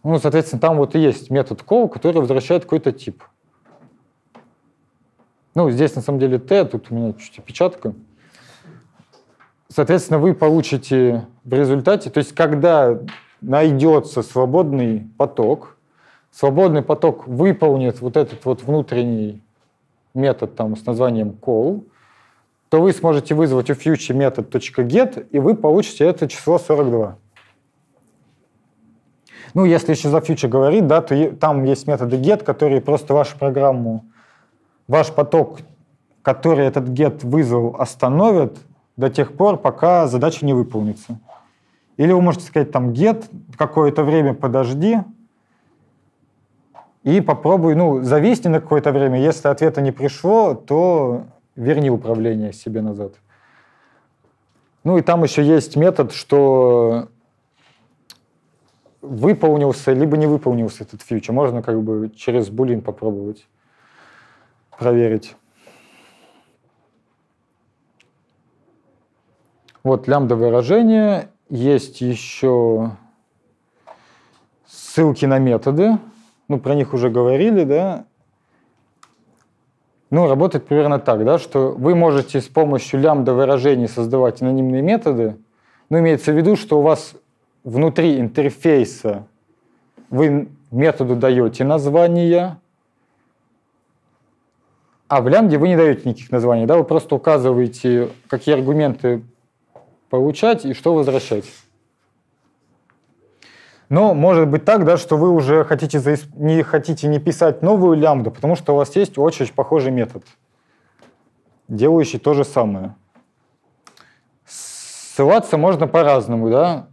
Ну, соответственно, там вот и есть метод call, который возвращает какой-то тип. Ну, здесь на самом деле t, тут у меня чуть-чуть опечатка. Соответственно, вы получите в результате, то есть когда найдется свободный поток, свободный поток выполнит вот этот вот внутренний метод там, с названием call, то вы сможете вызвать у future .get и вы получите это число 42. Ну, если еще за future говорить, да, то там есть методы get, которые просто вашу программу, ваш поток, который этот get вызвал, остановят до тех пор, пока задача не выполнится. Или вы можете сказать там get, какое-то время подожди, и попробуй, ну, зависни на какое-то время. Если ответа не пришло, то верни управление себе назад. Ну и там еще есть метод, что выполнился, либо не выполнился этот фьючер. Можно как бы через булин попробовать проверить. Вот лямбда выражение. Есть еще ссылки на методы мы про них уже говорили, да, ну, работает примерно так, да, что вы можете с помощью лямбда выражений создавать анонимные методы, но ну, имеется в виду, что у вас внутри интерфейса вы методу даете название, а в лямбде вы не даете никаких названий, да, вы просто указываете, какие аргументы получать и что возвращать. Но может быть так, да, что вы уже хотите заис... не хотите не писать новую лямбду, потому что у вас есть очень похожий метод, делающий то же самое. Ссылаться можно по-разному, да.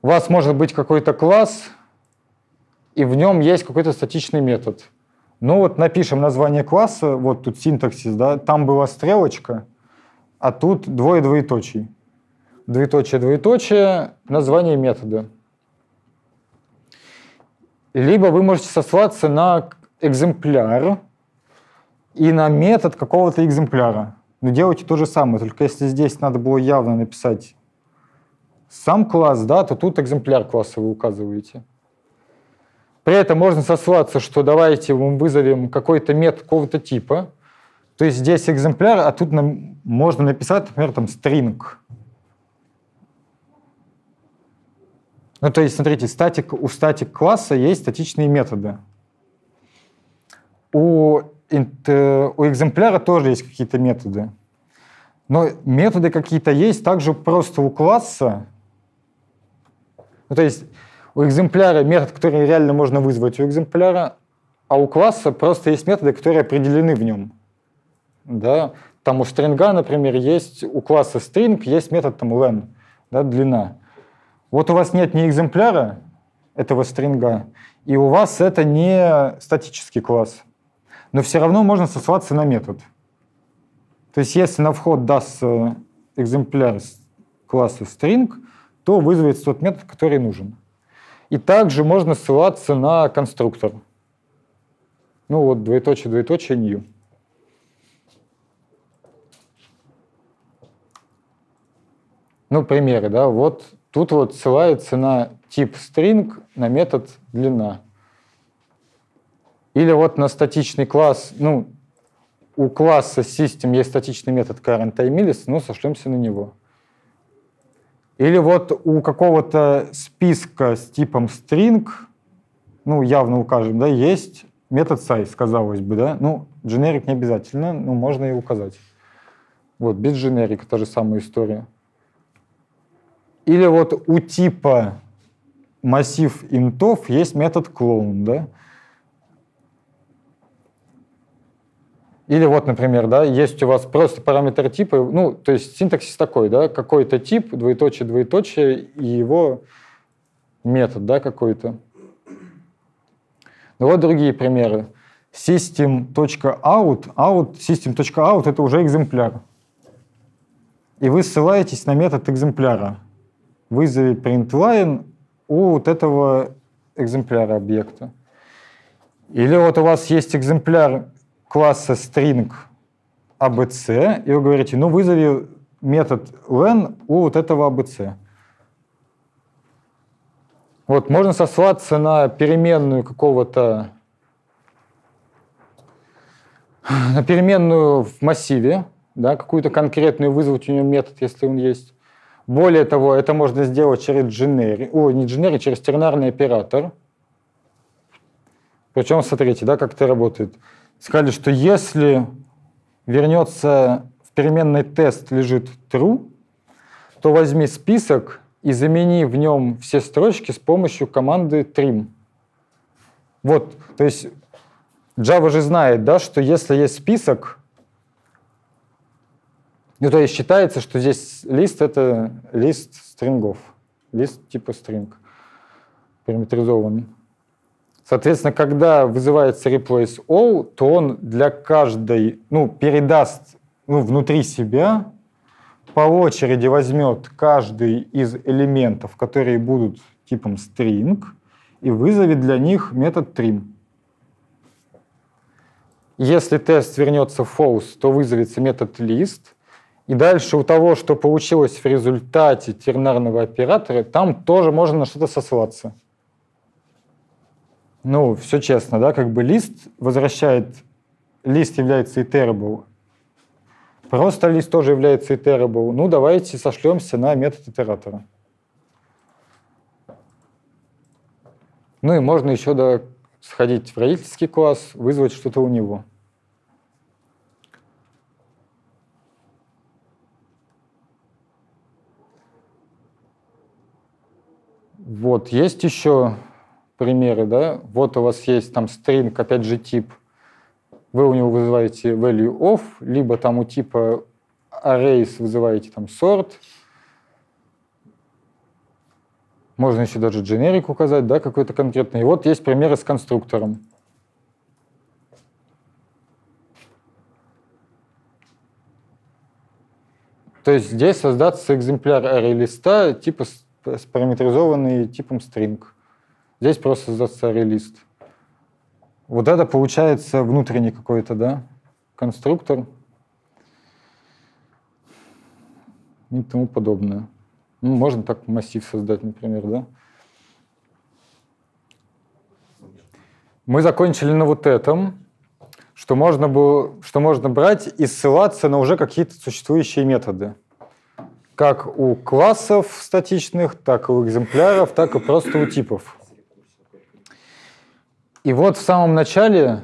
У вас может быть какой-то класс, и в нем есть какой-то статичный метод. Ну вот напишем название класса, вот тут синтаксис, да, там была стрелочка, а тут двое двоеточий. Двоеточие, двоеточие, название метода. Либо вы можете сослаться на экземпляр и на метод какого-то экземпляра. Но делайте то же самое, только если здесь надо было явно написать сам класс, да, то тут экземпляр класса вы указываете. При этом можно сослаться, что давайте мы вызовем какой-то метод какого-то типа. То есть здесь экземпляр, а тут нам можно написать, например, там string. Ну, то есть, смотрите, статик, у статик класса есть статичные методы. У, у экземпляра тоже есть какие-то методы. Но методы какие-то есть также просто у класса. Ну, то есть у экземпляра метод, который реально можно вызвать у экземпляра, а у класса просто есть методы, которые определены в нем. Да? Там у стринга, например, есть у класса string есть метод там len, да, длина. Вот у вас нет ни экземпляра этого стринга, и у вас это не статический класс. Но все равно можно сослаться на метод. То есть если на вход даст э, экземпляр класса string, то вызовется тот метод, который нужен. И также можно ссылаться на конструктор. Ну вот, двоеточие, двоеточие, new. Ну, примеры, да, вот Тут вот ссылается на тип string, на метод длина. Или вот на статичный класс, ну, у класса system есть статичный метод currentTimeIllis, ну, сошлемся на него. Или вот у какого-то списка с типом string, ну, явно укажем, да, есть метод size, казалось бы, да, ну, generic не обязательно, но можно и указать. Вот, без generic та же самая история. Или вот у типа массив интов есть метод clone, да? Или вот, например, да, есть у вас просто параметр типа, ну, то есть синтаксис такой, да, какой-то тип, двоеточие, двоеточие, и его метод, да, какой-то. Ну вот другие примеры. System.out, out, system.out — это уже экземпляр. И вы ссылаетесь на метод экземпляра вызове println у вот этого экземпляра объекта. Или вот у вас есть экземпляр класса string abc, и вы говорите, ну вызови метод len у вот этого abc. А вот, можно сослаться на переменную какого-то на переменную в массиве, да, какую-то конкретную вызвать у нее метод, если он есть. Более того, это можно сделать через дженери, о, не дженери, через тернарный оператор. Причем, смотрите, да, как это работает. Сказали, что если вернется в переменный тест лежит true, то возьми список и замени в нем все строчки с помощью команды trim. Вот, то есть Java же знает, да, что если есть список, ну, то есть считается, что здесь лист — это лист стрингов, лист типа стринг, параметризованный. Соответственно, когда вызывается replace all, то он для каждой, ну, передаст ну, внутри себя, по очереди возьмет каждый из элементов, которые будут типом string, и вызовет для них метод trim. Если тест вернется false, то вызовется метод list — и дальше у того, что получилось в результате тернарного оператора, там тоже можно на что-то сослаться. Ну, все честно, да, как бы лист возвращает, лист является iterable, просто лист тоже является iterable. Ну, давайте сошлемся на метод итератора. Ну и можно еще да, сходить в родительский класс, вызвать что-то у него. Вот, есть еще примеры, да, вот у вас есть там string, опять же, тип, вы у него вызываете value of, либо там у типа arrays вызываете там sort, можно еще даже generic указать, да, какой-то конкретный. И вот есть примеры с конструктором. То есть здесь создаться экземпляр array листа типа Э, с параметризованный типом string. Здесь просто создастся лист. Вот это получается внутренний какой-то, да, конструктор и тому подобное. Ну, можно так массив создать, например, да? Мы закончили на вот этом, что можно, было, что можно брать и ссылаться на уже какие-то существующие методы как у классов статичных, так и у экземпляров, так и просто у типов. И вот в самом начале,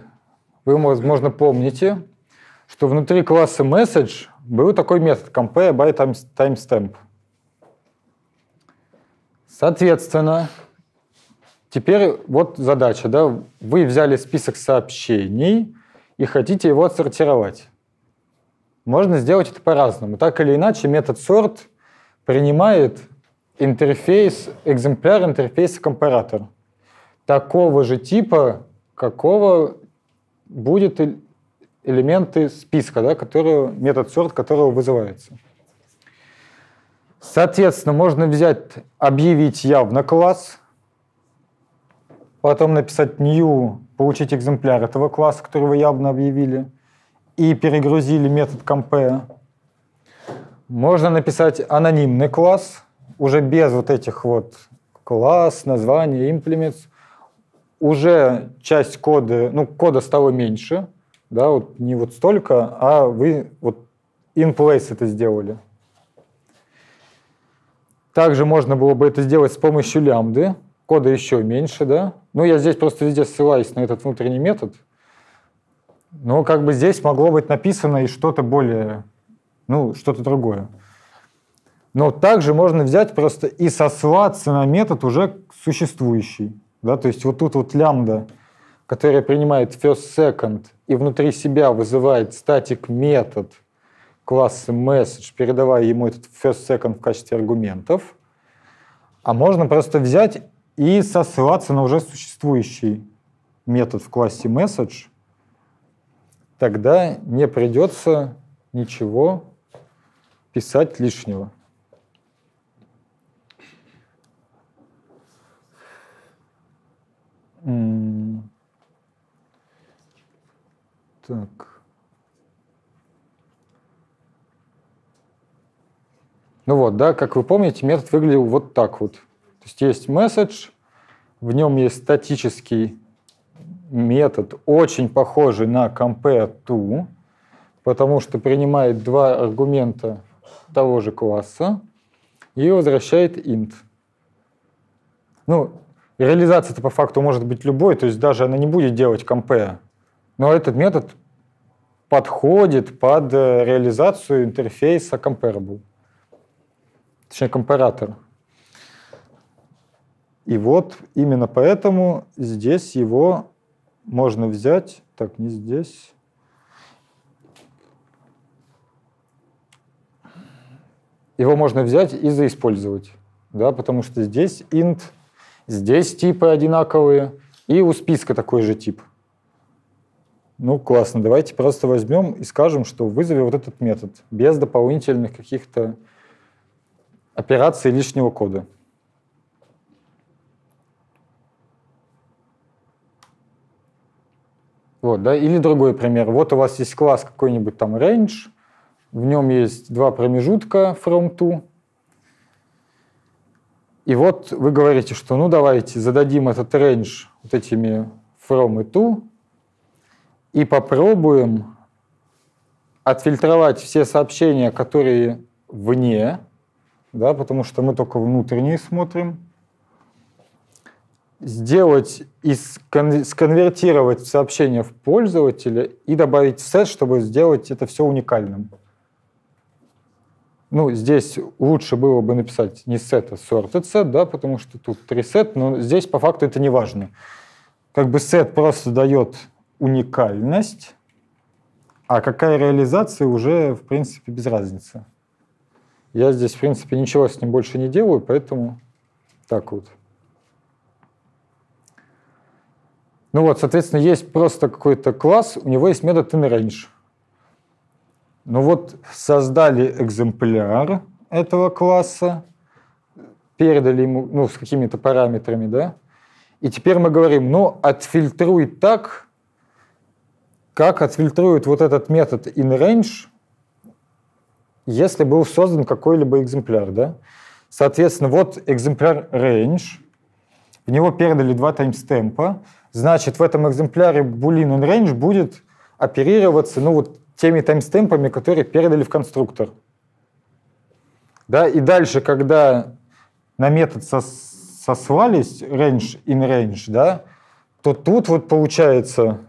вы, возможно, помните, что внутри класса message был такой метод compare by timestamp. Соответственно, теперь вот задача. Да? Вы взяли список сообщений и хотите его отсортировать. Можно сделать это по-разному. Так или иначе, метод sort принимает интерфейс, экземпляр интерфейса компаратор такого же типа, какого будет элементы списка, да, которые, метод sort которого вызывается. Соответственно, можно взять, объявить явно класс, потом написать new, получить экземпляр этого класса, которого явно объявили – и перегрузили метод компе. Можно написать анонимный класс, уже без вот этих вот класс, названия, implements. Уже часть кода, ну, кода стало меньше, да, вот не вот столько, а вы вот in place это сделали. Также можно было бы это сделать с помощью лямды, кода еще меньше, да. Ну, я здесь просто везде ссылаюсь на этот внутренний метод – но как бы здесь могло быть написано и что-то более, ну, что-то другое. Но также можно взять просто и сослаться на метод уже существующий. Да? То есть вот тут вот лямбда, которая принимает first second и внутри себя вызывает static метод класса message, передавая ему этот first second в качестве аргументов. А можно просто взять и сослаться на уже существующий метод в классе message – тогда не придется ничего писать лишнего. Так. Ну вот, да, как вы помните, метод выглядел вот так вот. То есть есть message, в нем есть статический метод, очень похожий на компе ту, потому что принимает два аргумента того же класса и возвращает int. Ну, реализация-то по факту может быть любой, то есть даже она не будет делать компе, Но этот метод подходит под э, реализацию интерфейса comparable, точнее компаратора. И вот именно поэтому здесь его можно взять, так, не здесь. Его можно взять и заиспользовать, да, потому что здесь int, здесь типы одинаковые, и у списка такой же тип. Ну, классно, давайте просто возьмем и скажем, что вызови вот этот метод без дополнительных каких-то операций лишнего кода. Вот, да? Или другой пример. Вот у вас есть класс какой-нибудь там range, в нем есть два промежутка from to, и вот вы говорите, что ну давайте зададим этот range вот этими from и to и попробуем отфильтровать все сообщения, которые вне, да, потому что мы только внутренние смотрим, сделать и сконвертировать сообщение в пользователя и добавить в сет, чтобы сделать это все уникальным. Ну, здесь лучше было бы написать не сет, а sorted set, да, потому что тут три сет, но здесь по факту это не важно. Как бы сет просто дает уникальность, а какая реализация уже, в принципе, без разницы. Я здесь, в принципе, ничего с ним больше не делаю, поэтому так вот. Ну вот, соответственно, есть просто какой-то класс, у него есть метод inRange. Ну вот, создали экземпляр этого класса, передали ему, ну, с какими-то параметрами, да, и теперь мы говорим, ну, отфильтруй так, как отфильтрует вот этот метод inRange, если был создан какой-либо экземпляр, да. Соответственно, вот экземпляр range, в него передали два таймстемпа, Значит, в этом экземпляре Boolean on range будет оперироваться ну, вот теми таймстемпами, которые передали в конструктор. Да? И дальше, когда на метод сос сослались range in range, да, то тут вот получается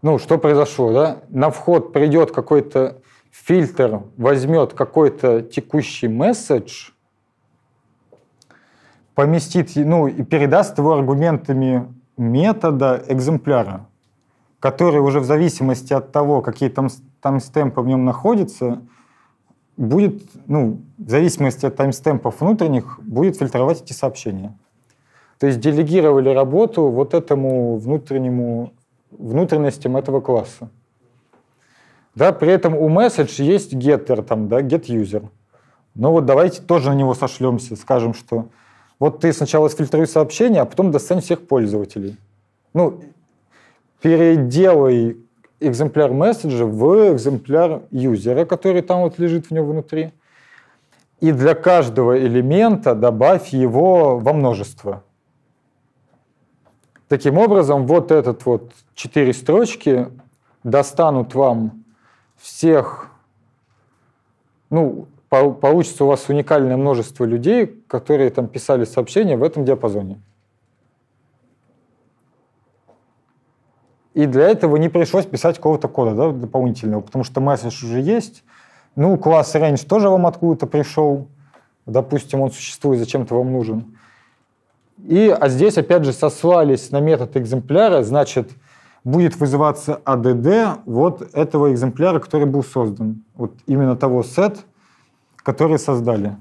ну, что произошло, да? На вход придет какой-то фильтр возьмет какой-то текущий месседж, поместит, ну, и передаст его аргументами метода экземпляра, который уже в зависимости от того, какие там, таймстемпы в нем находятся, будет, ну, в зависимости от таймстемпов внутренних, будет фильтровать эти сообщения. То есть делегировали работу вот этому внутреннему, внутренностям этого класса. Да, при этом у message есть getter, там, да, get user. Ну вот давайте тоже на него сошлемся, скажем, что вот ты сначала сфильтруй сообщения, а потом достань всех пользователей. Ну, переделай экземпляр месседжа в экземпляр юзера, который там вот лежит в нем внутри. И для каждого элемента добавь его во множество. Таким образом, вот этот вот четыре строчки достанут вам всех, ну, получится у вас уникальное множество людей, которые там писали сообщения в этом диапазоне. И для этого не пришлось писать какого-то кода да, дополнительного, потому что месседж уже есть. Ну, класс range тоже вам откуда-то пришел. Допустим, он существует, зачем-то вам нужен. И а здесь, опять же, сослались на метод экземпляра, значит, будет вызываться ADD а вот этого экземпляра, который был создан. Вот именно того сет, который создали.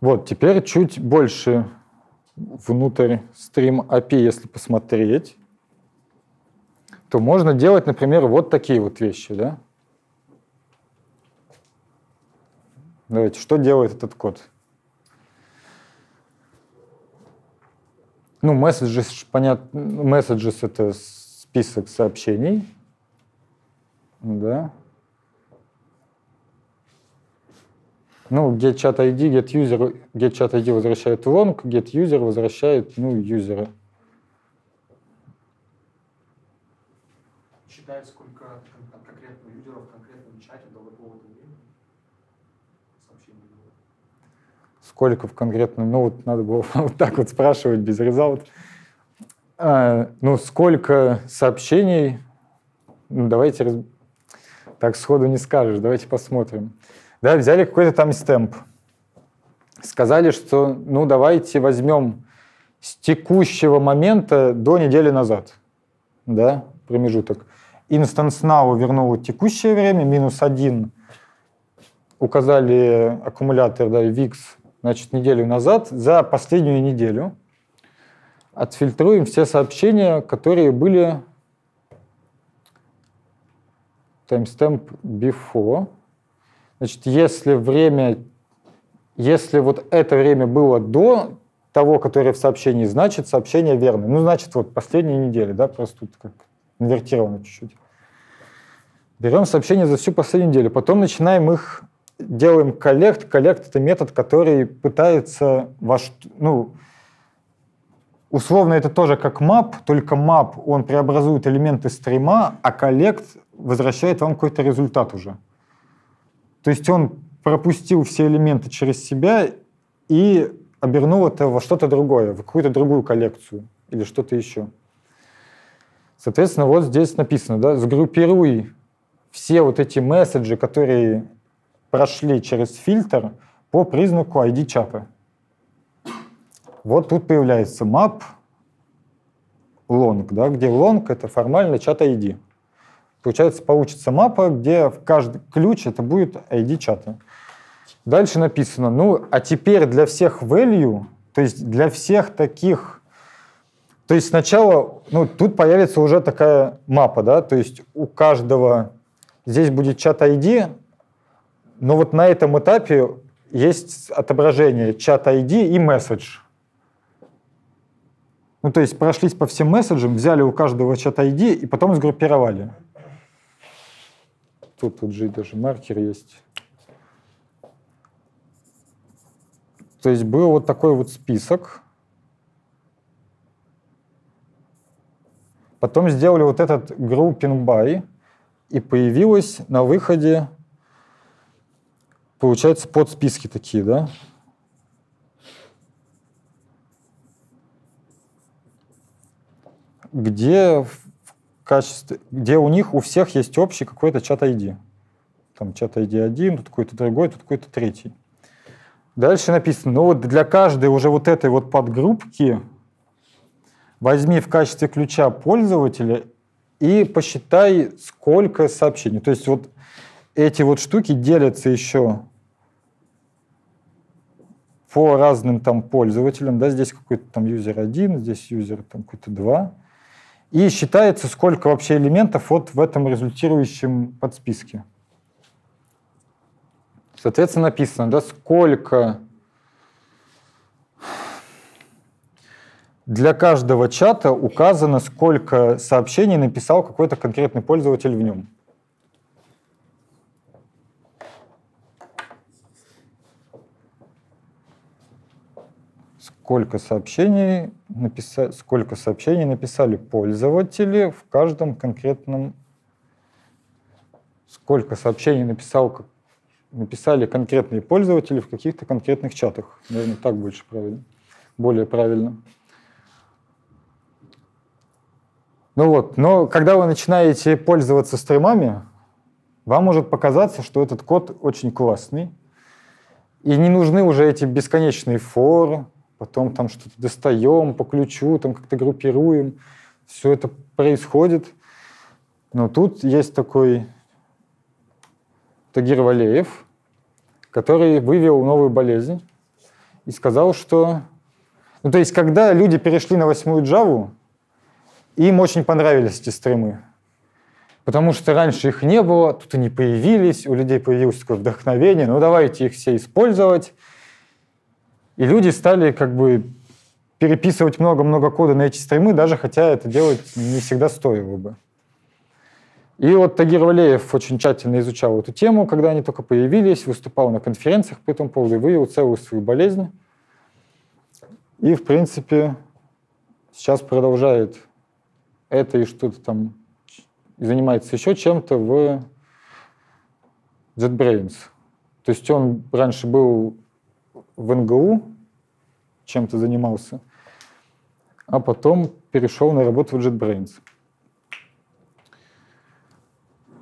Вот, теперь чуть больше внутрь стрим API, если посмотреть, то можно делать, например, вот такие вот вещи, да? Давайте, что делает этот код? Ну, месседжи, понятно, месседжи — это список сообщений, да. Ну, get chat ID, get user, get chat ID возвращает long, get user возвращает, ну, юзера. Считается сколько в конкретном, ну вот надо было вот так вот спрашивать без резалт. А, ну, сколько сообщений, ну, давайте раз... так сходу не скажешь, давайте посмотрим. Да, взяли какой-то там стемп, сказали, что ну давайте возьмем с текущего момента до недели назад, да, промежуток. Instance Now вернуло текущее время, минус один указали аккумулятор, да, VIX значит, неделю назад, за последнюю неделю отфильтруем все сообщения, которые были timestamp before. Значит, если время, если вот это время было до того, которое в сообщении, значит, сообщение верно. Ну, значит, вот последние недели, да, просто тут как инвертировано чуть-чуть. Берем сообщение за всю последнюю неделю, потом начинаем их делаем коллект. Коллект — это метод, который пытается ваш, ну, условно это тоже как мап, только мап, он преобразует элементы стрима, а коллект возвращает вам какой-то результат уже. То есть он пропустил все элементы через себя и обернул это во что-то другое, в какую-то другую коллекцию или что-то еще. Соответственно, вот здесь написано, да, сгруппируй все вот эти месседжи, которые прошли через фильтр по признаку ID-чапы. Вот тут появляется map long, да, где long — это формально чат ID. Получается, получится мапа, где в каждый ключ это будет ID чата. Дальше написано, ну, а теперь для всех value, то есть для всех таких... То есть сначала, ну, тут появится уже такая мапа, да, то есть у каждого... Здесь будет чат ID, но вот на этом этапе есть отображение чат ID и месседж. Ну, то есть прошлись по всем месседжам, взяли у каждого чат ID и потом сгруппировали. Тут, тут же даже маркер есть. То есть был вот такой вот список. Потом сделали вот этот grouping by, и появилось на выходе получается подсписки такие, да? Где в качестве, где у них у всех есть общий какой-то чат ID. Там чат ID один, тут какой-то другой, тут какой-то третий. Дальше написано, ну вот для каждой уже вот этой вот подгруппки возьми в качестве ключа пользователя и посчитай, сколько сообщений. То есть вот эти вот штуки делятся еще по разным там пользователям, да, здесь какой-то там юзер один здесь юзер там какой-то два и считается, сколько вообще элементов вот в этом результирующем подсписке. Соответственно, написано, да, сколько для каждого чата указано, сколько сообщений написал какой-то конкретный пользователь в нем. сколько сообщений, написа... сколько сообщений написали пользователи в каждом конкретном... Сколько сообщений написал... написали конкретные пользователи в каких-то конкретных чатах. Наверное, так больше правильно. Более правильно. Ну вот, но когда вы начинаете пользоваться стримами, вам может показаться, что этот код очень классный, и не нужны уже эти бесконечные форы, потом там что-то достаем по ключу, там как-то группируем. Все это происходит. Но тут есть такой Тагир Валеев, который вывел новую болезнь и сказал, что... Ну, то есть, когда люди перешли на восьмую джаву им очень понравились эти стримы. Потому что раньше их не было, тут они появились, у людей появилось такое вдохновение, ну давайте их все использовать. И люди стали как бы переписывать много-много кода на эти стримы, даже хотя это делать не всегда стоило бы. И вот Тагир Валеев очень тщательно изучал эту тему, когда они только появились, выступал на конференциях по этому поводу и выявил целую свою болезнь. И, в принципе, сейчас продолжает это и что-то там и занимается еще чем-то в JetBrains. То есть он раньше был в НГУ, чем-то занимался, а потом перешел на работу в JetBrains.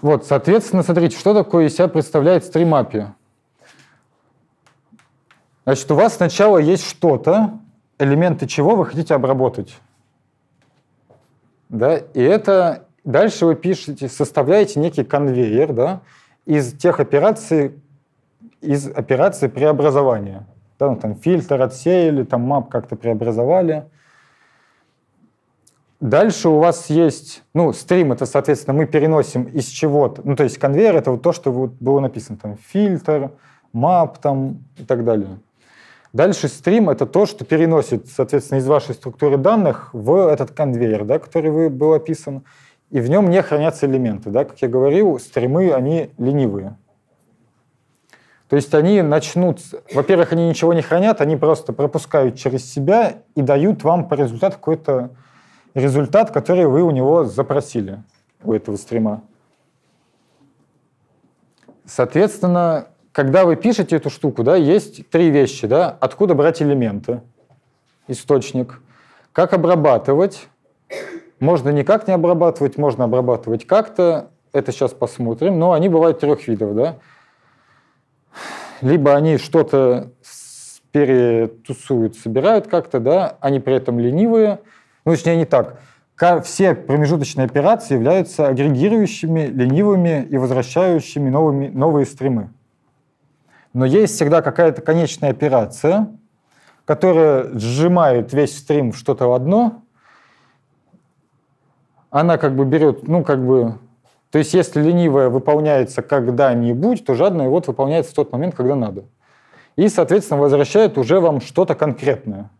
Вот, соответственно, смотрите, что такое из себя представляет стримапия. Значит, у вас сначала есть что-то, элементы чего вы хотите обработать. Да, и это дальше вы пишете, составляете некий конвейер да, из тех операций, из операций преобразования. Да, ну там фильтр отсеяли, там мап как-то преобразовали. Дальше у вас есть, ну, стрим, это, соответственно, мы переносим из чего-то, ну, то есть конвейер, это вот то, что вот было написано, там, фильтр, мап, там, и так далее. Дальше стрим — это то, что переносит, соответственно, из вашей структуры данных в этот конвейер, да, который вы, был описан, и в нем не хранятся элементы, да, как я говорил, стримы, они ленивые, то есть они начнут, во-первых, они ничего не хранят, они просто пропускают через себя и дают вам по результату какой-то результат, который вы у него запросили, у этого стрима. Соответственно, когда вы пишете эту штуку, да, есть три вещи, да, откуда брать элементы, источник, как обрабатывать, можно никак не обрабатывать, можно обрабатывать как-то, это сейчас посмотрим, но они бывают трех видов, да, либо они что-то перетусуют, собирают как-то, да, они при этом ленивые, ну, точнее, не так. Все промежуточные операции являются агрегирующими, ленивыми и возвращающими новыми, новые стримы. Но есть всегда какая-то конечная операция, которая сжимает весь стрим в что-то в одно. Она как бы берет, ну, как бы то есть если ленивое выполняется когда-нибудь, то жадное вот выполняется в тот момент, когда надо. И, соответственно, возвращает уже вам что-то конкретное.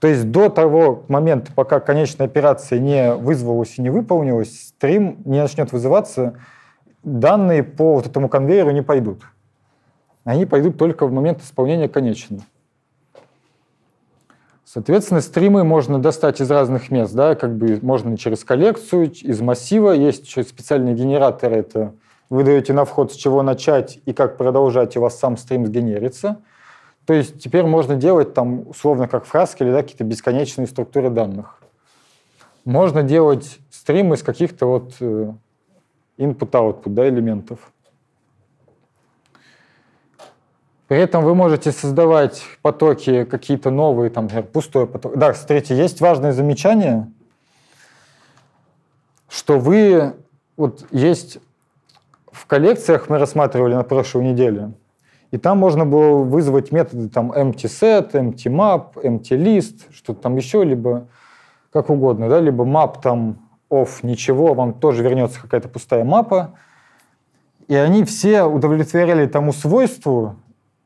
То есть до того момента, пока конечная операция не вызвалась и не выполнилась, стрим не начнет вызываться, данные по вот этому конвейеру не пойдут. Они пойдут только в момент исполнения конечного. Соответственно, стримы можно достать из разных мест, да, как бы можно через коллекцию, из массива, есть еще специальные генераторы, это вы даете на вход, с чего начать и как продолжать, и у вас сам стрим сгенерится. То есть теперь можно делать там условно как в Haskell, да, какие-то бесконечные структуры данных. Можно делать стримы из каких-то вот э, input-output да, элементов. При этом вы можете создавать потоки какие-то новые, там, например, пустой поток. Да, смотрите, есть важное замечание, что вы, вот есть в коллекциях мы рассматривали на прошлой неделе, и там можно было вызвать методы там empty set, empty map, empty list, что-то там еще, либо как угодно, да, либо map там off ничего, вам тоже вернется какая-то пустая мапа. И они все удовлетворяли тому свойству,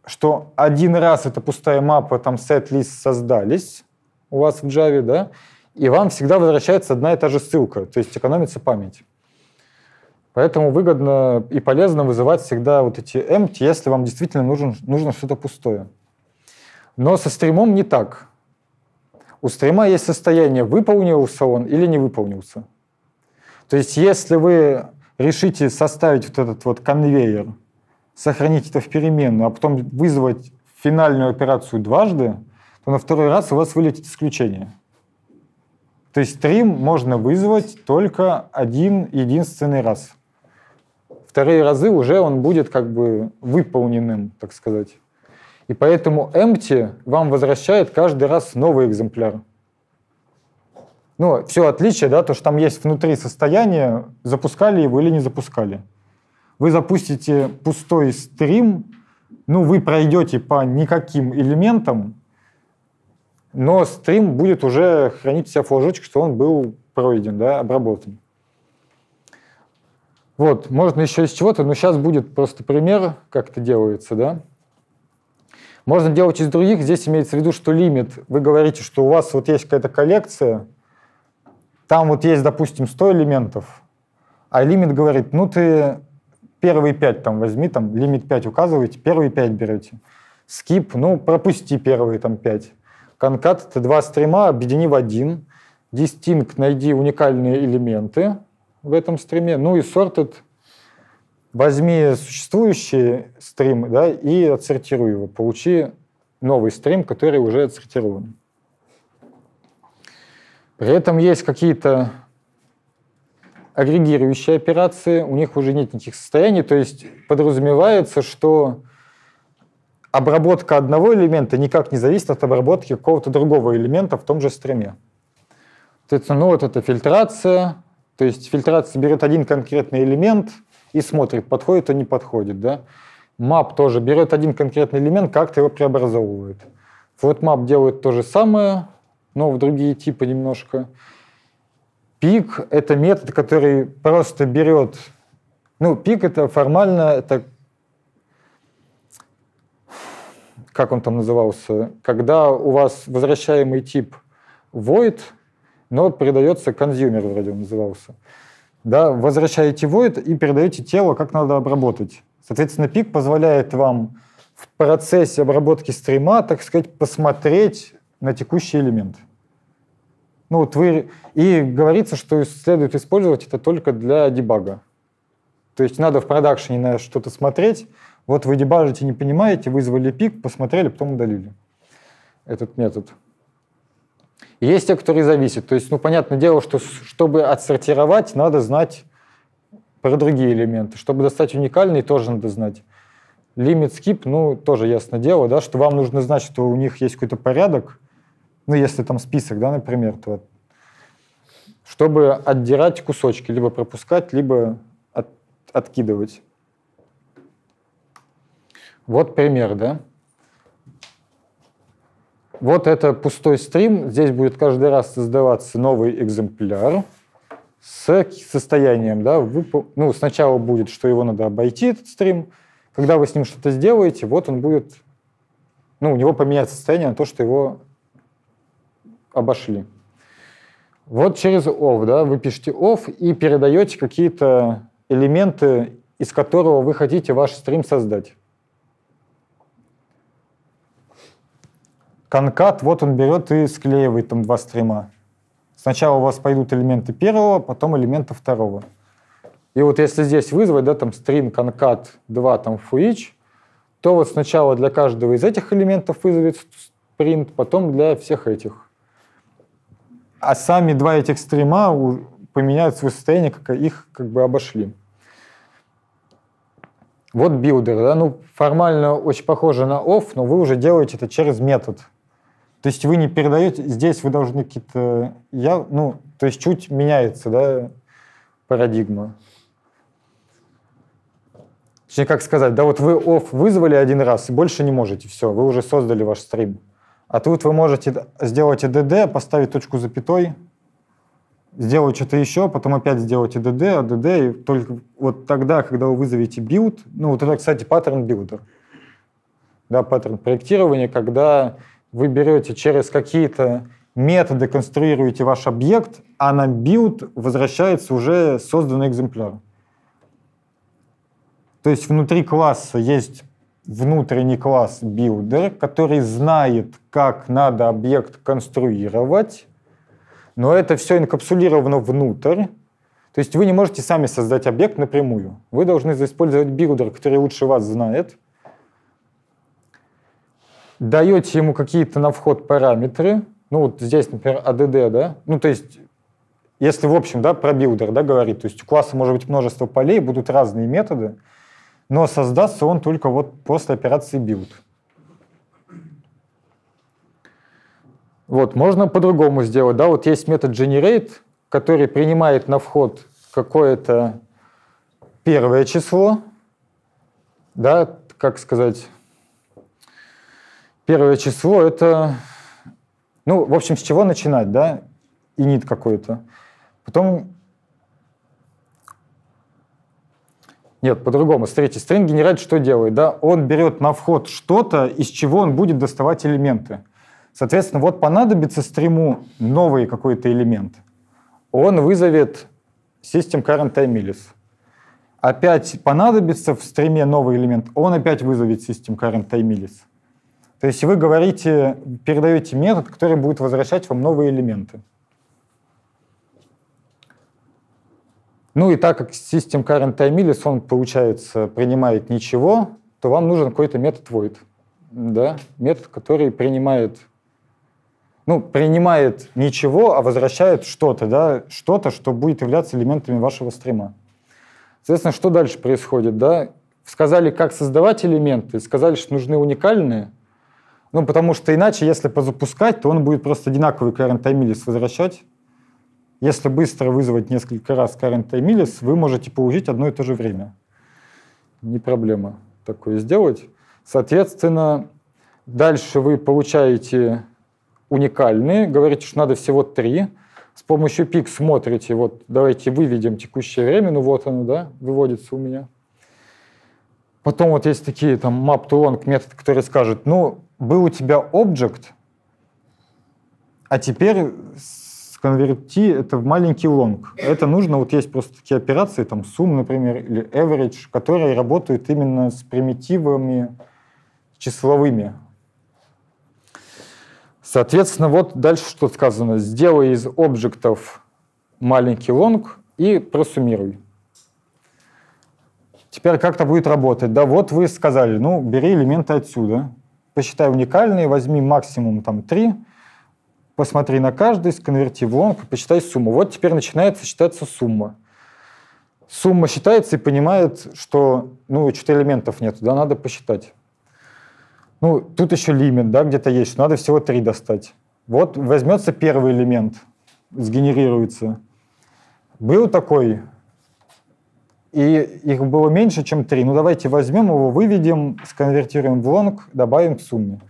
что один раз эта пустая мапа, там сет-лист создались у вас в Java, да, и вам всегда возвращается одна и та же ссылка, то есть экономится память. Поэтому выгодно и полезно вызывать всегда вот эти empty, если вам действительно нужен, нужно что-то пустое. Но со стримом не так. У стрима есть состояние, выполнился он или не выполнился. То есть если вы решите составить вот этот вот конвейер – сохранить это в переменную, а потом вызвать финальную операцию дважды, то на второй раз у вас вылетит исключение. То есть стрим можно вызвать только один единственный раз. Вторые разы уже он будет как бы выполненным, так сказать. И поэтому empty вам возвращает каждый раз новый экземпляр. Ну, все отличие, да, то, что там есть внутри состояние, запускали его или не запускали. Вы запустите пустой стрим, ну, вы пройдете по никаким элементам, но стрим будет уже хранить в себя что он был пройден, да, обработан. Вот, можно еще из чего-то, но сейчас будет просто пример, как это делается, да. Можно делать из других, здесь имеется в виду, что лимит, вы говорите, что у вас вот есть какая-то коллекция, там вот есть, допустим, 100 элементов, а лимит говорит, ну ты первые пять там возьми, там лимит 5 указываете, первые пять берете. Скип, ну, пропусти первые там пять. Конкат — это два стрима, объедини в один. Дистинкт — найди уникальные элементы в этом стриме. Ну и сортед — возьми существующие стримы да, и отсортируй его. Получи новый стрим, который уже отсортирован. При этом есть какие-то агрегирующие операции, у них уже нет никаких состояний, то есть подразумевается, что обработка одного элемента никак не зависит от обработки какого-то другого элемента в том же стриме. Соответственно, ну вот это фильтрация, то есть фильтрация берет один конкретный элемент и смотрит, подходит он, не подходит, да. Map тоже берет один конкретный элемент, как-то его преобразовывает. FlatMap делает то же самое, но в другие типы немножко. Пик – это метод, который просто берет... Ну, пик – это формально, это... Как он там назывался? Когда у вас возвращаемый тип void, но передается консюмер, вроде он назывался. Да, возвращаете void и передаете тело, как надо обработать. Соответственно, пик позволяет вам в процессе обработки стрима, так сказать, посмотреть на текущий элемент. Ну, вот вы... И говорится, что следует использовать это только для дебага. То есть надо в продакшене на что-то смотреть, вот вы дебажите, не понимаете, вызвали пик, посмотрели, потом удалили этот метод. есть те, которые зависят. То есть, ну, понятное дело, что чтобы отсортировать, надо знать про другие элементы. Чтобы достать уникальный, тоже надо знать. Лимит, скип, ну, тоже ясно дело, да, что вам нужно знать, что у них есть какой-то порядок, ну, если там список, да, например, то чтобы отдирать кусочки, либо пропускать, либо от, откидывать. Вот пример, да? Вот это пустой стрим. Здесь будет каждый раз создаваться новый экземпляр с состоянием, да, вы, ну, сначала будет, что его надо обойти, этот стрим, когда вы с ним что-то сделаете, вот он будет, ну, у него поменяется состояние на то, что его обошли. Вот через of, да, вы пишете of и передаете какие-то элементы, из которого вы хотите ваш стрим создать. Конкат, вот он берет и склеивает там два стрима. Сначала у вас пойдут элементы первого, потом элементы второго. И вот если здесь вызвать, да, там string concat 2, там each, то вот сначала для каждого из этих элементов вызовет print, потом для всех этих а сами два этих стрима поменяют свое состояние, как их как бы обошли. Вот билдер, да, ну формально очень похоже на off, но вы уже делаете это через метод. То есть вы не передаете, здесь вы должны какие-то, я, ну, то есть чуть меняется, да, парадигма. Точнее, как сказать, да вот вы off вызвали один раз и больше не можете, все, вы уже создали ваш стрим. А тут вы можете сделать ЭДД, поставить точку запятой, сделать что-то еще, потом опять сделать ЭДД, АДД, и только вот тогда, когда вы вызовете build, ну вот это, кстати, паттерн билдер, да, паттерн проектирования, когда вы берете через какие-то методы, конструируете ваш объект, а на build возвращается уже созданный экземпляр. То есть внутри класса есть внутренний класс Builder, который знает, как надо объект конструировать, но это все инкапсулировано внутрь. То есть вы не можете сами создать объект напрямую. Вы должны использовать билдер, который лучше вас знает. Даете ему какие-то на вход параметры. Ну вот здесь, например, ADD, а да? Ну то есть если в общем, да, про билдер, да, говорит, то есть у класса может быть множество полей, будут разные методы но создастся он только вот после операции build. Вот, можно по-другому сделать, да, вот есть метод generate, который принимает на вход какое-то первое число, да, как сказать, первое число это, ну, в общем, с чего начинать, да, инит какой-то. Потом Нет, по-другому. С третьей стороны что делает? Да? Он берет на вход что-то, из чего он будет доставать элементы. Соответственно, вот понадобится стриму новый какой-то элемент. Он вызовет system current timeless. Опять понадобится в стриме новый элемент, он опять вызовет system current timeless. То есть вы говорите, передаете метод, который будет возвращать вам новые элементы. Ну и так как System Current Time он, получается, принимает ничего, то вам нужен какой-то метод void. Да? Метод, который принимает ну, принимает ничего, а возвращает что-то, да, что-то, что будет являться элементами вашего стрима. Соответственно, что дальше происходит, да? Сказали, как создавать элементы, сказали, что нужны уникальные, ну, потому что иначе, если позапускать, то он будет просто одинаковый current time возвращать, если быстро вызвать несколько раз current time millis, вы можете получить одно и то же время. Не проблема такое сделать. Соответственно, дальше вы получаете уникальные, говорите, что надо всего три. С помощью пик смотрите, вот давайте выведем текущее время, ну вот оно, да, выводится у меня. Потом вот есть такие там map to long метод, который скажет, ну, был у тебя объект, а теперь конверти это в маленький лонг. Это нужно, вот есть просто такие операции, там сум, например, или average, которые работают именно с примитивами числовыми. Соответственно, вот дальше что сказано. Сделай из объектов маленький лонг и просуммируй. Теперь как то будет работать? Да, вот вы сказали, ну, бери элементы отсюда, посчитай уникальные, возьми максимум там 3, посмотри на каждый, сконверти в лонг, посчитай сумму. Вот теперь начинается считаться сумма. Сумма считается и понимает, что ну, что-то элементов нет, да, надо посчитать. Ну, тут еще лимит, да, где-то есть, что надо всего три достать. Вот возьмется первый элемент, сгенерируется. Был такой, и их было меньше, чем три. Ну, давайте возьмем его, выведем, сконвертируем в лонг, добавим к сумме.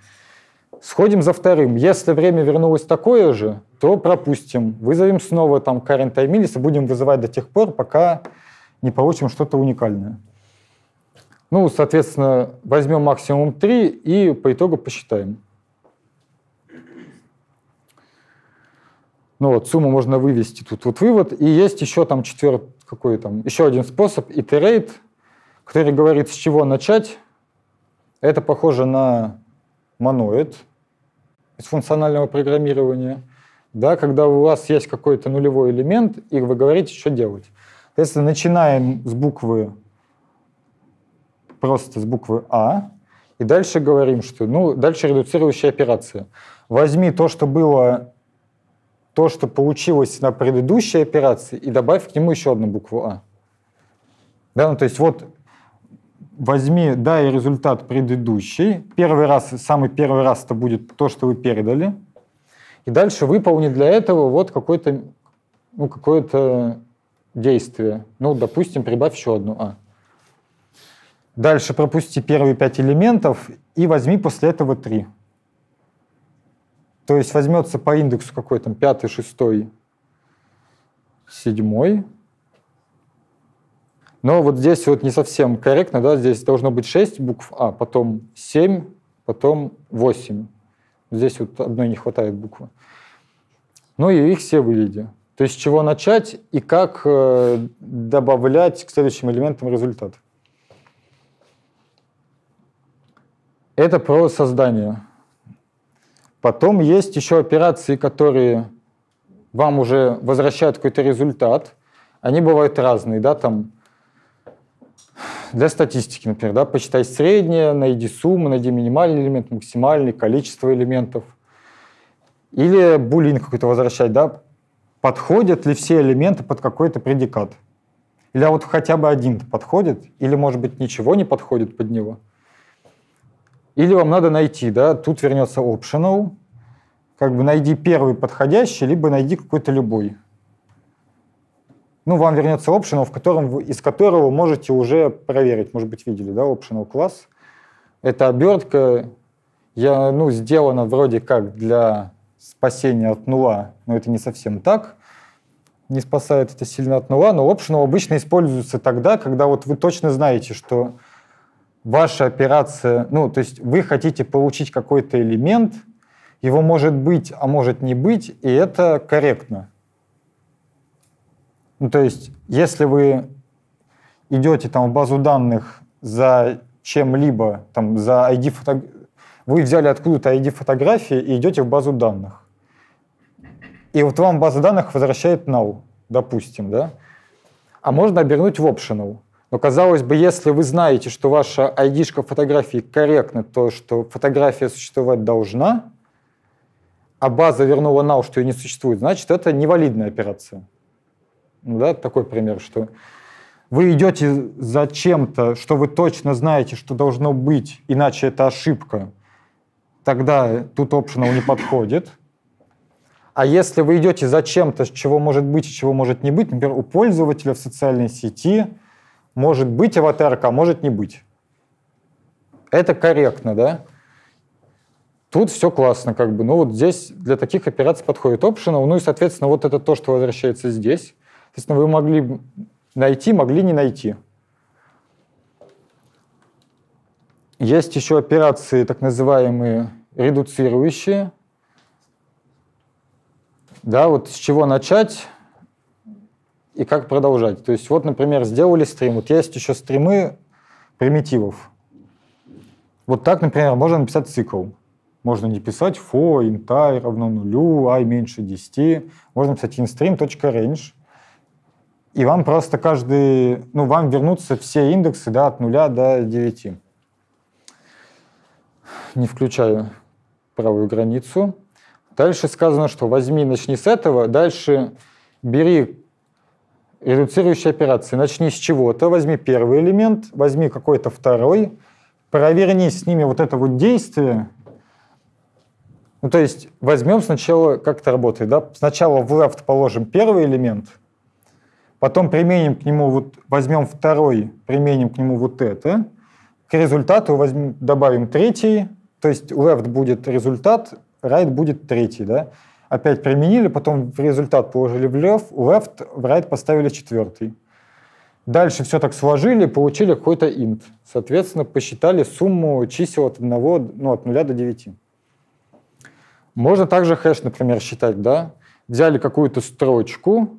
Сходим за вторым. Если время вернулось такое же, то пропустим. Вызовем снова там current time millis и будем вызывать до тех пор, пока не получим что-то уникальное. Ну, соответственно, возьмем максимум 3 и по итогу посчитаем. Ну вот, сумму можно вывести тут вот вывод. И есть еще там четвертый, какой там, еще один способ, iterate, который говорит, с чего начать. Это похоже на моноид из функционального программирования, да, когда у вас есть какой-то нулевой элемент, и вы говорите, что делать. Если начинаем с буквы, просто с буквы А, и дальше говорим, что, ну, дальше редуцирующая операция. Возьми то, что было, то, что получилось на предыдущей операции, и добавь к нему еще одну букву А. Да, ну, то есть вот возьми, дай результат предыдущий. Первый раз, самый первый раз это будет то, что вы передали. И дальше выполни для этого вот ну, какое-то ну, какое действие. Ну, допустим, прибавь еще одну А. Дальше пропусти первые пять элементов и возьми после этого три. То есть возьмется по индексу какой то пятый, шестой, седьмой, но вот здесь вот не совсем корректно, да, здесь должно быть 6 букв А, потом 7, потом 8. Здесь вот одной не хватает буквы. Ну и их все выведи. То есть с чего начать и как э, добавлять к следующим элементам результат. Это про создание. Потом есть еще операции, которые вам уже возвращают какой-то результат. Они бывают разные, да, там для статистики, например, да, посчитай среднее, найди сумму, найди минимальный элемент, максимальный, количество элементов. Или булин какой-то возвращать, да, подходят ли все элементы под какой-то предикат. Или а вот хотя бы один подходит, или, может быть, ничего не подходит под него. Или вам надо найти, да, тут вернется optional, как бы найди первый подходящий, либо найди какой-то любой ну, вам вернется optional, в котором, вы, из которого вы можете уже проверить. Может быть, видели, да, optional класс. Это обертка, я, ну, сделана вроде как для спасения от нула, но это не совсем так. Не спасает это сильно от нула, но optional обычно используется тогда, когда вот вы точно знаете, что ваша операция, ну, то есть вы хотите получить какой-то элемент, его может быть, а может не быть, и это корректно. Ну, то есть, если вы идете там в базу данных за чем-либо, там за ID фото... вы взяли откуда-то ID фотографии и идете в базу данных. И вот вам база данных возвращает null, допустим, да? А можно обернуть в optional. Но, казалось бы, если вы знаете, что ваша ID-шка фотографии корректна, то, что фотография существовать должна, а база вернула null, что ее не существует, значит, это невалидная операция. Ну да, такой пример, что вы идете за чем-то, что вы точно знаете, что должно быть, иначе это ошибка, тогда тут optional не подходит. А если вы идете за чем-то, чего может быть и чего может не быть, например, у пользователя в социальной сети может быть аватарка, а может не быть. Это корректно, да? Тут все классно, как бы. Ну вот здесь для таких операций подходит optional. Ну и, соответственно, вот это то, что возвращается здесь. Соответственно, вы могли найти, могли не найти. Есть еще операции, так называемые редуцирующие. Да, вот с чего начать и как продолжать. То есть вот, например, сделали стрим. Вот есть еще стримы примитивов. Вот так, например, можно написать цикл. Можно не писать for, entire равно нулю, i меньше 10. Можно написать instream.range. И вам просто каждый, ну, вам вернутся все индексы, да, от 0 до 9. Не включаю правую границу. Дальше сказано, что возьми, начни с этого. Дальше бери редуцирующие операции. Начни с чего-то, возьми первый элемент, возьми какой-то второй, проверни с ними вот это вот действие. Ну, то есть возьмем сначала, как это работает, да? Сначала в left положим первый элемент – потом применим к нему, вот возьмем второй, применим к нему вот это, к результату возьмем, добавим третий, то есть left будет результат, right будет третий, да? Опять применили, потом в результат положили в left, left в right поставили четвертый. Дальше все так сложили, получили какой-то int. Соответственно, посчитали сумму чисел от 1, ну, от 0 до 9. Можно также хэш, например, считать, да? Взяли какую-то строчку,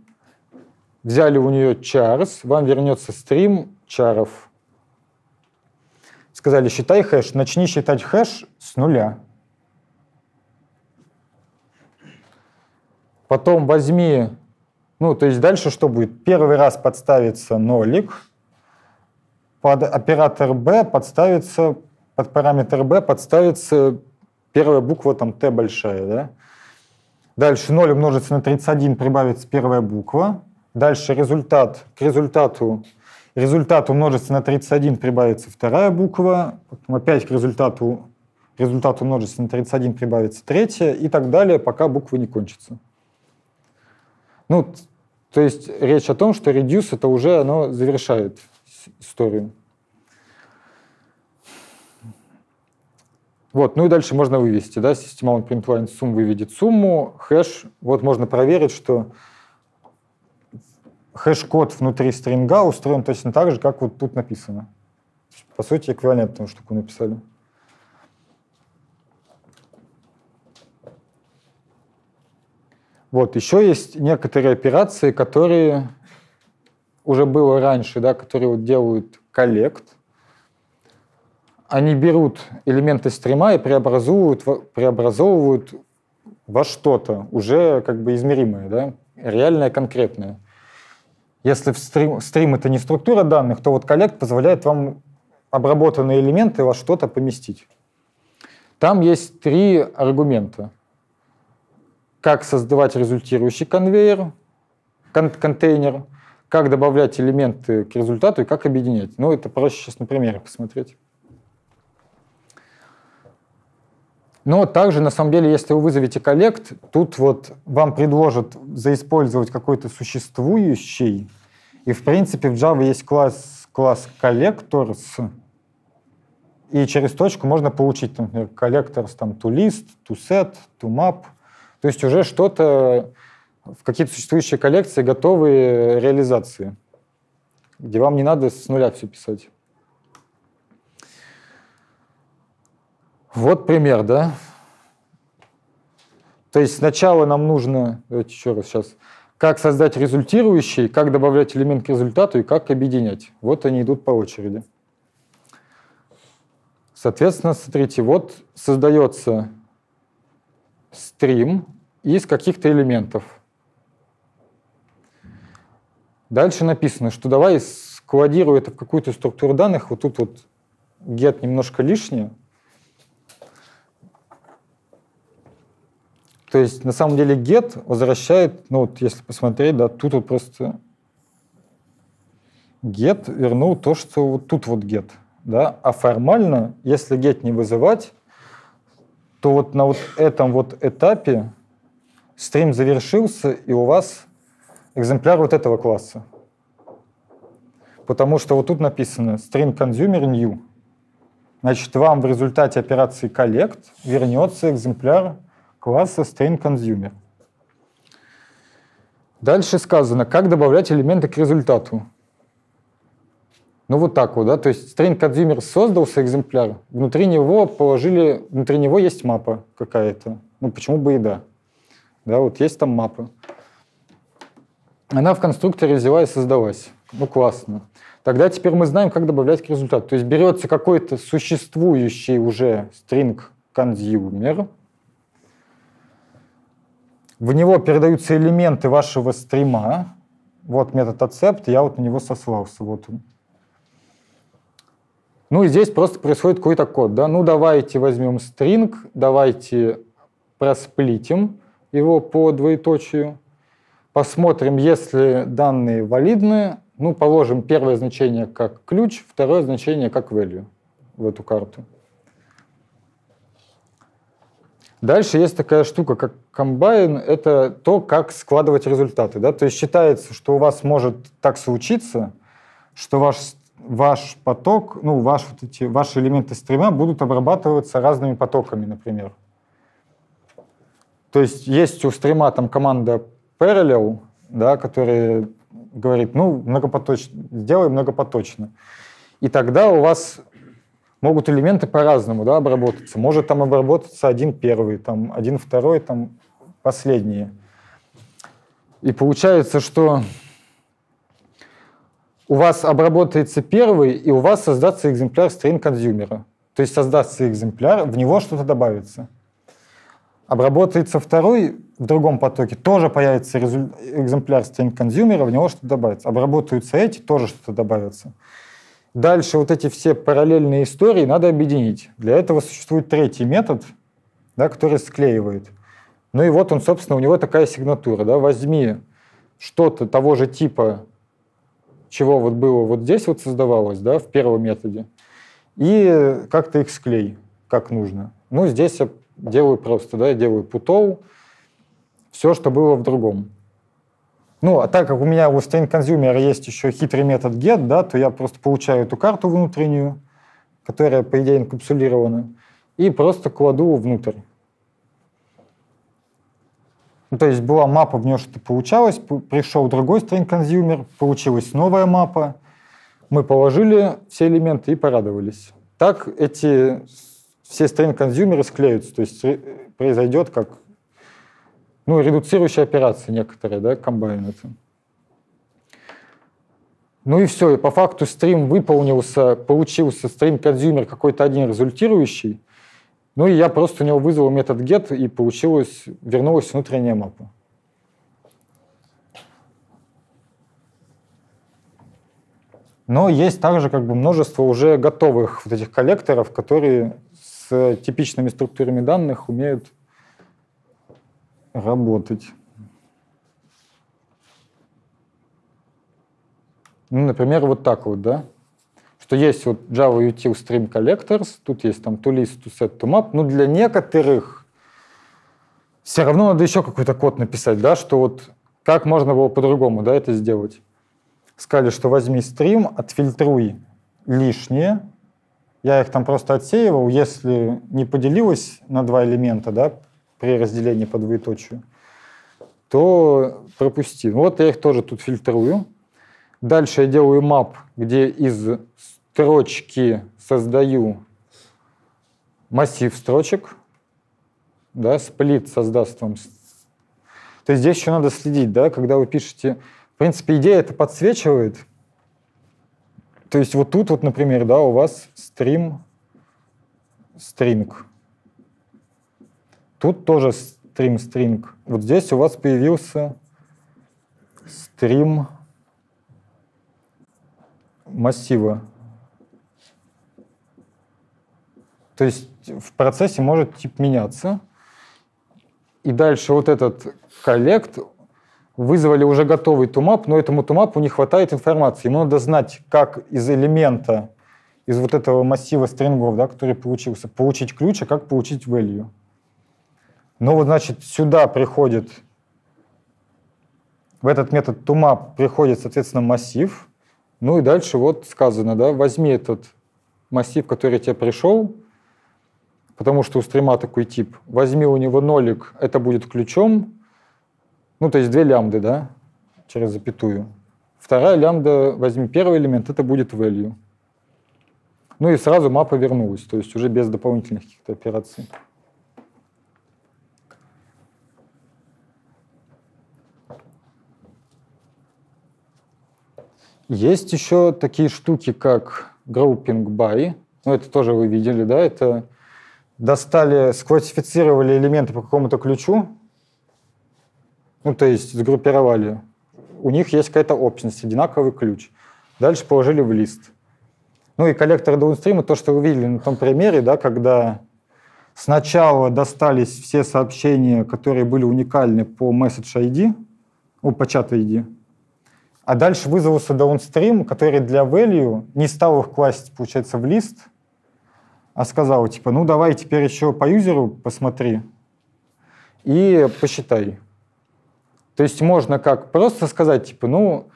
взяли у нее чарс, вам вернется стрим чаров. Сказали, считай хэш, начни считать хэш с нуля. Потом возьми, ну, то есть дальше что будет? Первый раз подставится нолик, под оператор b подставится, под параметр b подставится первая буква там Т большая, да? Дальше 0 умножится на 31, прибавится первая буква. Дальше результат. К результату, результат умножится на 31 прибавится вторая буква. Потом опять к результату, результат умножится на 31 прибавится третья и так далее, пока буквы не кончатся. Ну, то есть речь о том, что reduce это уже оно завершает историю. Вот, ну и дальше можно вывести, да, система on print line сум выведет сумму, хэш, вот можно проверить, что хэш-код внутри стринга устроен точно так же, как вот тут написано. По сути, эквивалент тому, что мы написали. Вот, еще есть некоторые операции, которые уже было раньше, да, которые вот делают коллект. Они берут элементы стрима и преобразовывают, преобразовывают во что-то уже как бы измеримое, да, реальное, конкретное. Если в стрим, стрим это не структура данных, то вот коллект позволяет вам обработанные элементы во что-то поместить. Там есть три аргумента. Как создавать результирующий конвейер, кон контейнер, как добавлять элементы к результату и как объединять. Ну, это проще сейчас на примере посмотреть. Но также, на самом деле, если вы вызовете коллект, тут вот вам предложат заиспользовать какой-то существующий и, в принципе, в Java есть класс, класс collectors, и через точку можно получить, например, collectors, там, toList, toSet, toMap. То есть уже что-то в какие-то существующие коллекции готовые реализации, где вам не надо с нуля все писать. Вот пример, да? То есть сначала нам нужно... Давайте еще раз сейчас как создать результирующий, как добавлять элемент к результату и как объединять. Вот они идут по очереди. Соответственно, смотрите, вот создается стрим из каких-то элементов. Дальше написано, что давай складирую это в какую-то структуру данных. Вот тут вот get немножко лишнее, То есть, на самом деле, get возвращает, ну вот если посмотреть, да, тут вот просто get вернул то, что вот тут вот get, да, а формально, если get не вызывать, то вот на вот этом вот этапе стрим завершился, и у вас экземпляр вот этого класса. Потому что вот тут написано string consumer new. Значит, вам в результате операции collect вернется экземпляр класса Strain Consumer. Дальше сказано, как добавлять элементы к результату. Ну вот так вот, да, то есть String Consumer создался экземпляр, внутри него положили, внутри него есть мапа какая-то, ну почему бы и да. Да, вот есть там мапа. Она в конструкторе взяла и создалась. Ну классно. Тогда теперь мы знаем, как добавлять к результату. То есть берется какой-то существующий уже string consumer, в него передаются элементы вашего стрима. Вот метод accept, я вот на него сослался. Вот он. Ну и здесь просто происходит какой-то код. Да? Ну давайте возьмем string, давайте просплитим его по двоеточию. Посмотрим, если данные валидны, ну положим первое значение как ключ, второе значение как value в эту карту. Дальше есть такая штука, как комбайн. Это то, как складывать результаты. Да? То есть считается, что у вас может так случиться, что ваш ваш поток, ну, ваш, вот эти, ваши элементы стрима будут обрабатываться разными потоками, например. То есть есть у стрима там команда Parallel, да, которая говорит, ну, многопоточно, сделай многопоточно. И тогда у вас могут элементы по-разному да, обработаться. Может там обработаться один первый, там один второй, там последний. И получается, что у вас обработается первый, и у вас создастся экземпляр стрейн-консюмера. То есть создастся экземпляр, в него что-то добавится. Обработается второй в другом потоке, тоже появится экземпляр стрейн-консюмера, в него что-то добавится. Обработаются эти, тоже что-то добавится. Дальше вот эти все параллельные истории надо объединить. Для этого существует третий метод, да, который склеивает. Ну и вот он, собственно, у него такая сигнатура. Да, возьми что-то того же типа, чего вот было вот здесь вот создавалось, да, в первом методе, и как-то их склей, как нужно. Ну, здесь я делаю просто, да, я делаю путол, все, что было в другом. Ну, а так как у меня у Stain Consumer есть еще хитрый метод get, да, то я просто получаю эту карту внутреннюю, которая, по идее, инкапсулирована, и просто кладу внутрь. Ну, то есть была мапа, в нее что-то получалось, пришел другой Stain Consumer, получилась новая мапа, мы положили все элементы и порадовались. Так эти все Stain Consumer склеются, то есть произойдет как ну, редуцирующие операции некоторые, да, комбайн это. Ну и все, и по факту стрим выполнился, получился стрим-консюмер какой-то один результирующий, ну и я просто у него вызвал метод get, и получилось, вернулась внутренняя мапа. Но есть также как бы множество уже готовых вот этих коллекторов, которые с типичными структурами данных умеют работать. Ну, например, вот так вот, да? Что есть вот Java util stream collectors, тут есть там to list, to set, to map. Ну, для некоторых все равно надо еще какой-то код написать, да, что вот как можно было по-другому, да, это сделать. Сказали, что возьми стрим, отфильтруй лишнее, я их там просто отсеивал, если не поделилось на два элемента, да, при разделении по двоеточию, то пропусти. Вот я их тоже тут фильтрую. Дальше я делаю мап, где из строчки создаю массив строчек, да, сплит создаст вам. То есть здесь еще надо следить, да, когда вы пишете. В принципе, идея это подсвечивает. То есть вот тут вот, например, да, у вас стрим string. Тут тоже стрим стринг. Вот здесь у вас появился стрим массива. То есть в процессе может тип меняться. И дальше вот этот коллект вызвали уже готовый тумап, но этому тумапу не хватает информации. Ему надо знать, как из элемента, из вот этого массива стрингов, да, который получился, получить ключ, а как получить value. Ну вот, значит, сюда приходит, в этот метод тума приходит, соответственно, массив. Ну и дальше вот сказано, да, возьми этот массив, который тебе пришел, потому что у стрима такой тип. Возьми у него нолик, это будет ключом, ну то есть две лямды да, через запятую. Вторая лямда возьми первый элемент, это будет value. Ну и сразу мапа вернулась, то есть уже без дополнительных каких-то операций. Есть еще такие штуки, как grouping by. Ну, это тоже вы видели, да? Это достали, склассифицировали элементы по какому-то ключу, ну, то есть сгруппировали. У них есть какая-то общность, одинаковый ключ. Дальше положили в лист. Ну и коллектор даунстрима, то, что вы видели на том примере, да, когда сначала достались все сообщения, которые были уникальны по message ID, ну, по чат ID, а дальше вызвался даунстрим, который для value не стал их класть, получается, в лист, а сказал, типа, ну давай теперь еще по юзеру посмотри и посчитай. То есть можно как просто сказать, типа, ну,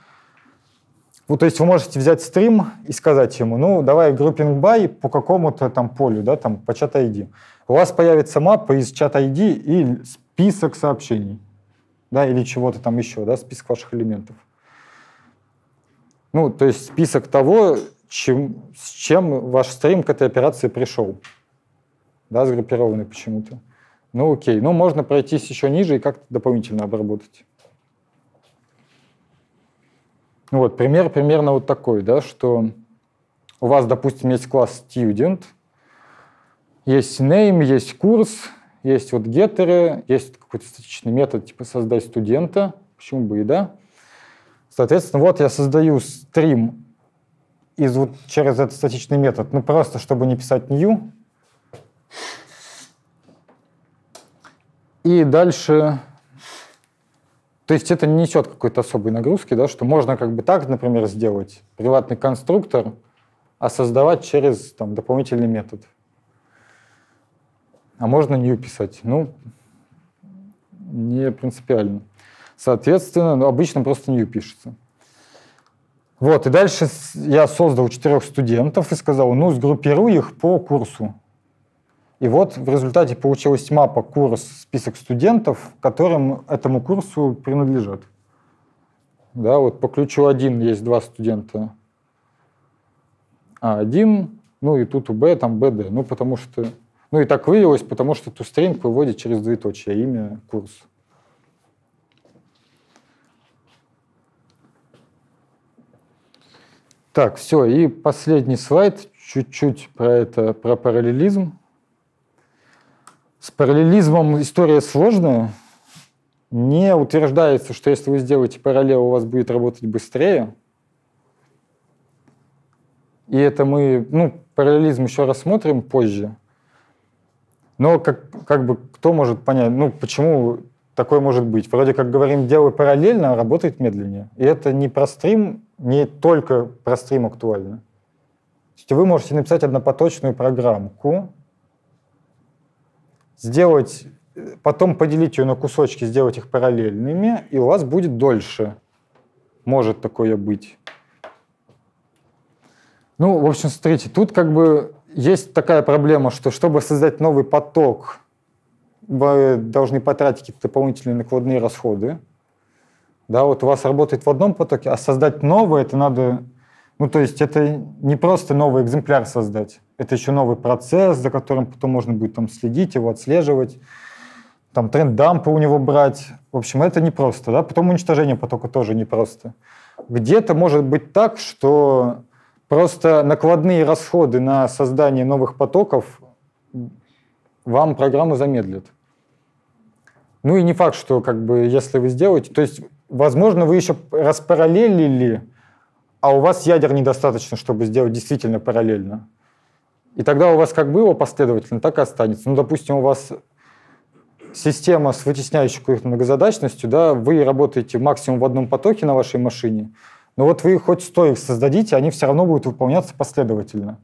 вот, то есть вы можете взять стрим и сказать ему, ну, давай группинг бай по какому-то там полю, да, там, по чат ID. У вас появится мапа из чат ID и список сообщений, да, или чего-то там еще, да, список ваших элементов. Ну, то есть список того, чем, с чем ваш стрим к этой операции пришел. Да, сгруппированный почему-то. Ну, окей. Ну, можно пройтись еще ниже и как-то дополнительно обработать. Ну, вот, пример примерно вот такой, да, что у вас, допустим, есть класс student, есть name, есть курс, есть вот геттеры, есть какой-то статичный метод типа создать студента, почему бы и да. Соответственно, вот я создаю стрим из, вот, через этот статичный метод, ну просто чтобы не писать new. И дальше... То есть это не несет какой-то особой нагрузки, да, что можно как бы так, например, сделать, приватный конструктор, а создавать через там, дополнительный метод. А можно new писать. Ну, не принципиально. Соответственно, ну, обычно просто new пишется. Вот, и дальше я создал четырех студентов и сказал, ну, сгруппируй их по курсу. И вот в результате получилась мапа курс, список студентов, которым этому курсу принадлежат. Да, вот по ключу один есть два студента а один, ну и тут у Б, там БД. Ну, потому что... Ну и так вывелось, потому что ту стринг выводит через двоеточие а имя курса. Так, все, и последний слайд, чуть-чуть про это, про параллелизм. С параллелизмом история сложная. Не утверждается, что если вы сделаете параллель, у вас будет работать быстрее. И это мы, ну, параллелизм еще рассмотрим позже. Но как, как бы кто может понять, ну, почему такое может быть? Вроде как говорим, делай параллельно, а работает медленнее. И это не про стрим не только про стрим актуально. То есть вы можете написать однопоточную программку, сделать, потом поделить ее на кусочки, сделать их параллельными, и у вас будет дольше. Может такое быть. Ну, в общем, смотрите, тут как бы есть такая проблема, что чтобы создать новый поток, вы должны потратить какие-то дополнительные накладные расходы да, вот у вас работает в одном потоке, а создать новое, это надо, ну, то есть это не просто новый экземпляр создать, это еще новый процесс, за которым потом можно будет там следить, его отслеживать, там тренд-дампы у него брать. В общем, это непросто, да, потом уничтожение потока тоже непросто. Где-то может быть так, что просто накладные расходы на создание новых потоков вам программу замедлят. Ну и не факт, что как бы если вы сделаете, то есть Возможно, вы еще распараллелили, а у вас ядер недостаточно, чтобы сделать действительно параллельно. И тогда у вас как было последовательно, так и останется. Ну, допустим, у вас система с вытесняющей какой-то многозадачностью, да, вы работаете максимум в одном потоке на вашей машине, но вот вы хоть сто их создадите, они все равно будут выполняться последовательно. Но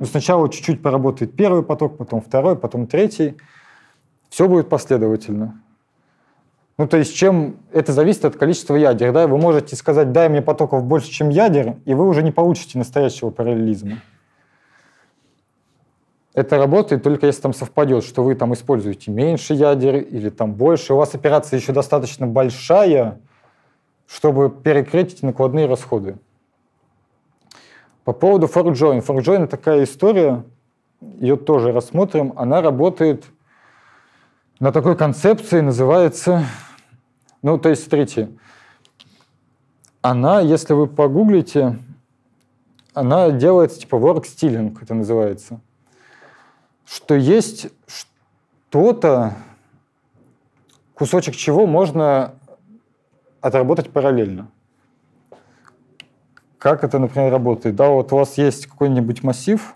ну, сначала чуть-чуть поработает первый поток, потом второй, потом третий. Все будет последовательно. Ну, то есть, чем это зависит от количества ядер, да? Вы можете сказать, дай мне потоков больше, чем ядер, и вы уже не получите настоящего параллелизма. Это работает только если там совпадет, что вы там используете меньше ядер или там больше. У вас операция еще достаточно большая, чтобы перекрыть эти накладные расходы. По поводу ForJoin. ForJoin — такая история, ее тоже рассмотрим. Она работает на такой концепции, называется ну, то есть, смотрите, она, если вы погуглите, она делается типа work stealing, это называется. Что есть что-то, кусочек чего можно отработать параллельно. Как это, например, работает? Да, вот у вас есть какой-нибудь массив,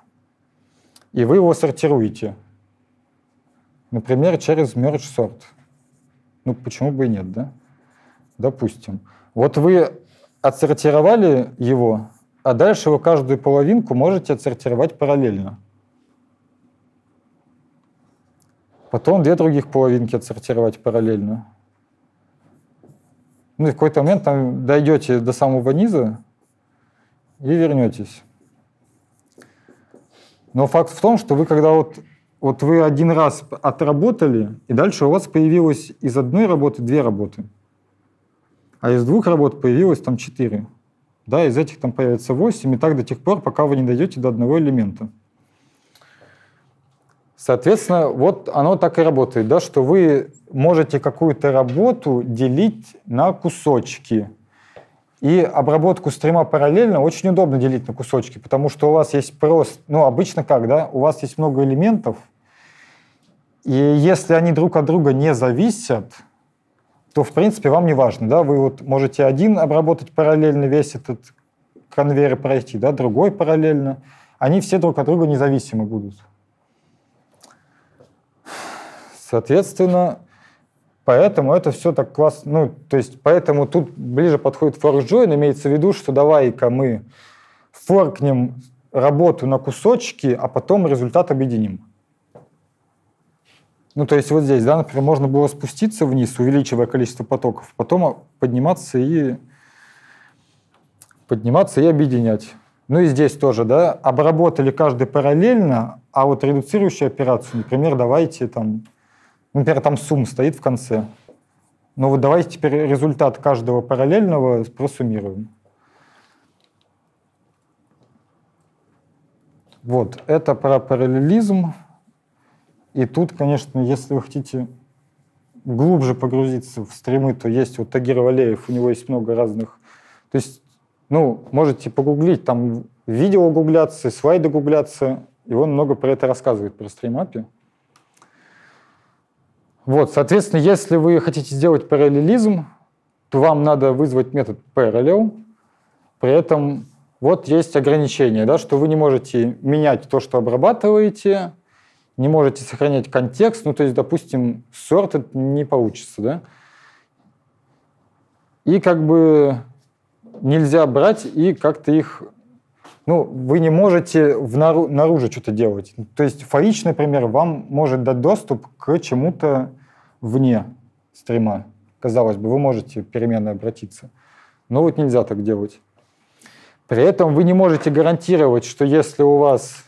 и вы его сортируете. Например, через merge sort. Ну, почему бы и нет, да? Допустим. Вот вы отсортировали его, а дальше вы каждую половинку можете отсортировать параллельно. Потом две других половинки отсортировать параллельно. Ну и в какой-то момент там дойдете до самого низа и вернетесь. Но факт в том, что вы когда вот вот вы один раз отработали, и дальше у вас появилось из одной работы две работы, а из двух работ появилось там четыре. Да, из этих там появится восемь, и так до тех пор, пока вы не дойдете до одного элемента. Соответственно, вот оно так и работает, да, что вы можете какую-то работу делить на кусочки. И обработку стрима параллельно очень удобно делить на кусочки, потому что у вас есть просто, ну обычно как, да, у вас есть много элементов – и если они друг от друга не зависят, то, в принципе, вам не важно, да, вы вот можете один обработать параллельно весь этот конвейер и пройти, да, другой параллельно. Они все друг от друга независимы будут. Соответственно, поэтому это все так классно. Ну, то есть, поэтому тут ближе подходит fork join. Имеется в виду, что давай-ка мы форкнем работу на кусочки, а потом результат объединим. Ну, то есть вот здесь, да, например, можно было спуститься вниз, увеличивая количество потоков, потом подниматься и подниматься и объединять. Ну и здесь тоже, да, обработали каждый параллельно, а вот редуцирующую операцию, например, давайте там, например, там сумм стоит в конце. Ну вот давайте теперь результат каждого параллельного просуммируем. Вот, это про параллелизм. И тут, конечно, если вы хотите глубже погрузиться в стримы, то есть вот Тагир Валеев, у него есть много разных... То есть, ну, можете погуглить, там видео гуглятся, слайды гуглятся, и он много про это рассказывает, про стримапи. Вот, соответственно, если вы хотите сделать параллелизм, то вам надо вызвать метод parallel. При этом вот есть ограничение, да, что вы не можете менять то, что обрабатываете, не можете сохранять контекст, ну, то есть, допустим, сорт не получится, да? И как бы нельзя брать и как-то их... Ну, вы не можете внару, наружу что-то делать. То есть форич, например, вам может дать доступ к чему-то вне стрима. Казалось бы, вы можете переменно обратиться. Но вот нельзя так делать. При этом вы не можете гарантировать, что если у вас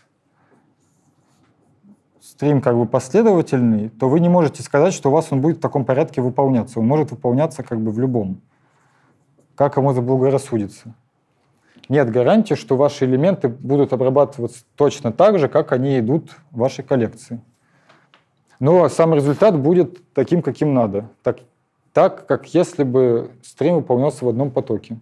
стрим как бы последовательный, то вы не можете сказать, что у вас он будет в таком порядке выполняться. Он может выполняться как бы в любом. Как ему заблагорассудится. Нет гарантии, что ваши элементы будут обрабатываться точно так же, как они идут в вашей коллекции. Но сам результат будет таким, каким надо. Так, так как если бы стрим выполнялся в одном потоке.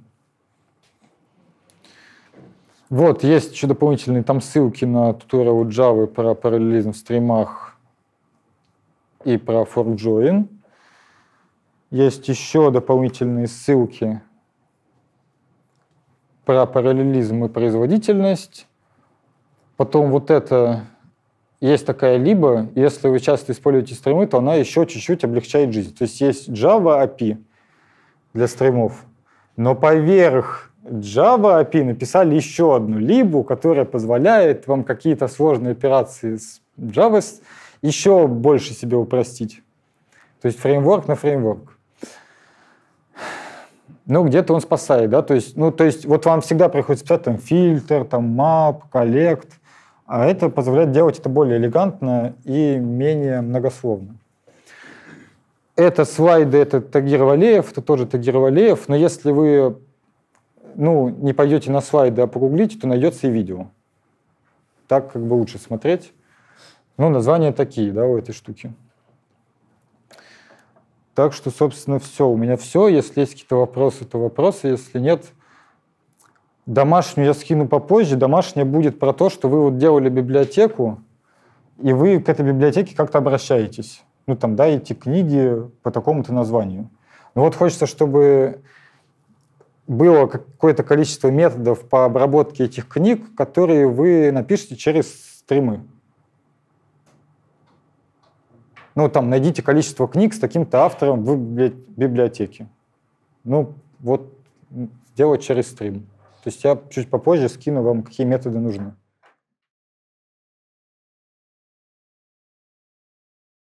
Вот, есть еще дополнительные там ссылки на туториал Java про параллелизм в стримах и про for join. Есть еще дополнительные ссылки про параллелизм и производительность. Потом вот это есть такая либо, если вы часто используете стримы, то она еще чуть-чуть облегчает жизнь. То есть есть Java API для стримов, но поверх Java API написали еще одну либу, которая позволяет вам какие-то сложные операции с Java еще больше себе упростить. То есть фреймворк на фреймворк. Ну, где-то он спасает, да, то есть, ну, то есть вот вам всегда приходится писать там фильтр, там map, collect, а это позволяет делать это более элегантно и менее многословно. Это слайды, это Тагир это тоже Тагир но если вы ну, не пойдете на слайды, а погуглите, то найдется и видео. Так как бы лучше смотреть. Ну, названия такие, да, у этой штуки. Так что, собственно, все. У меня все. Если есть какие-то вопросы, то вопросы. Если нет, домашнюю я скину попозже. Домашняя будет про то, что вы вот делали библиотеку, и вы к этой библиотеке как-то обращаетесь. Ну, там, да, эти книги по такому-то названию. Но ну, вот хочется, чтобы было какое-то количество методов по обработке этих книг, которые вы напишете через стримы. Ну, там, найдите количество книг с таким-то автором в библиотеке. Ну, вот сделать через стрим. То есть я чуть попозже скину вам, какие методы нужны.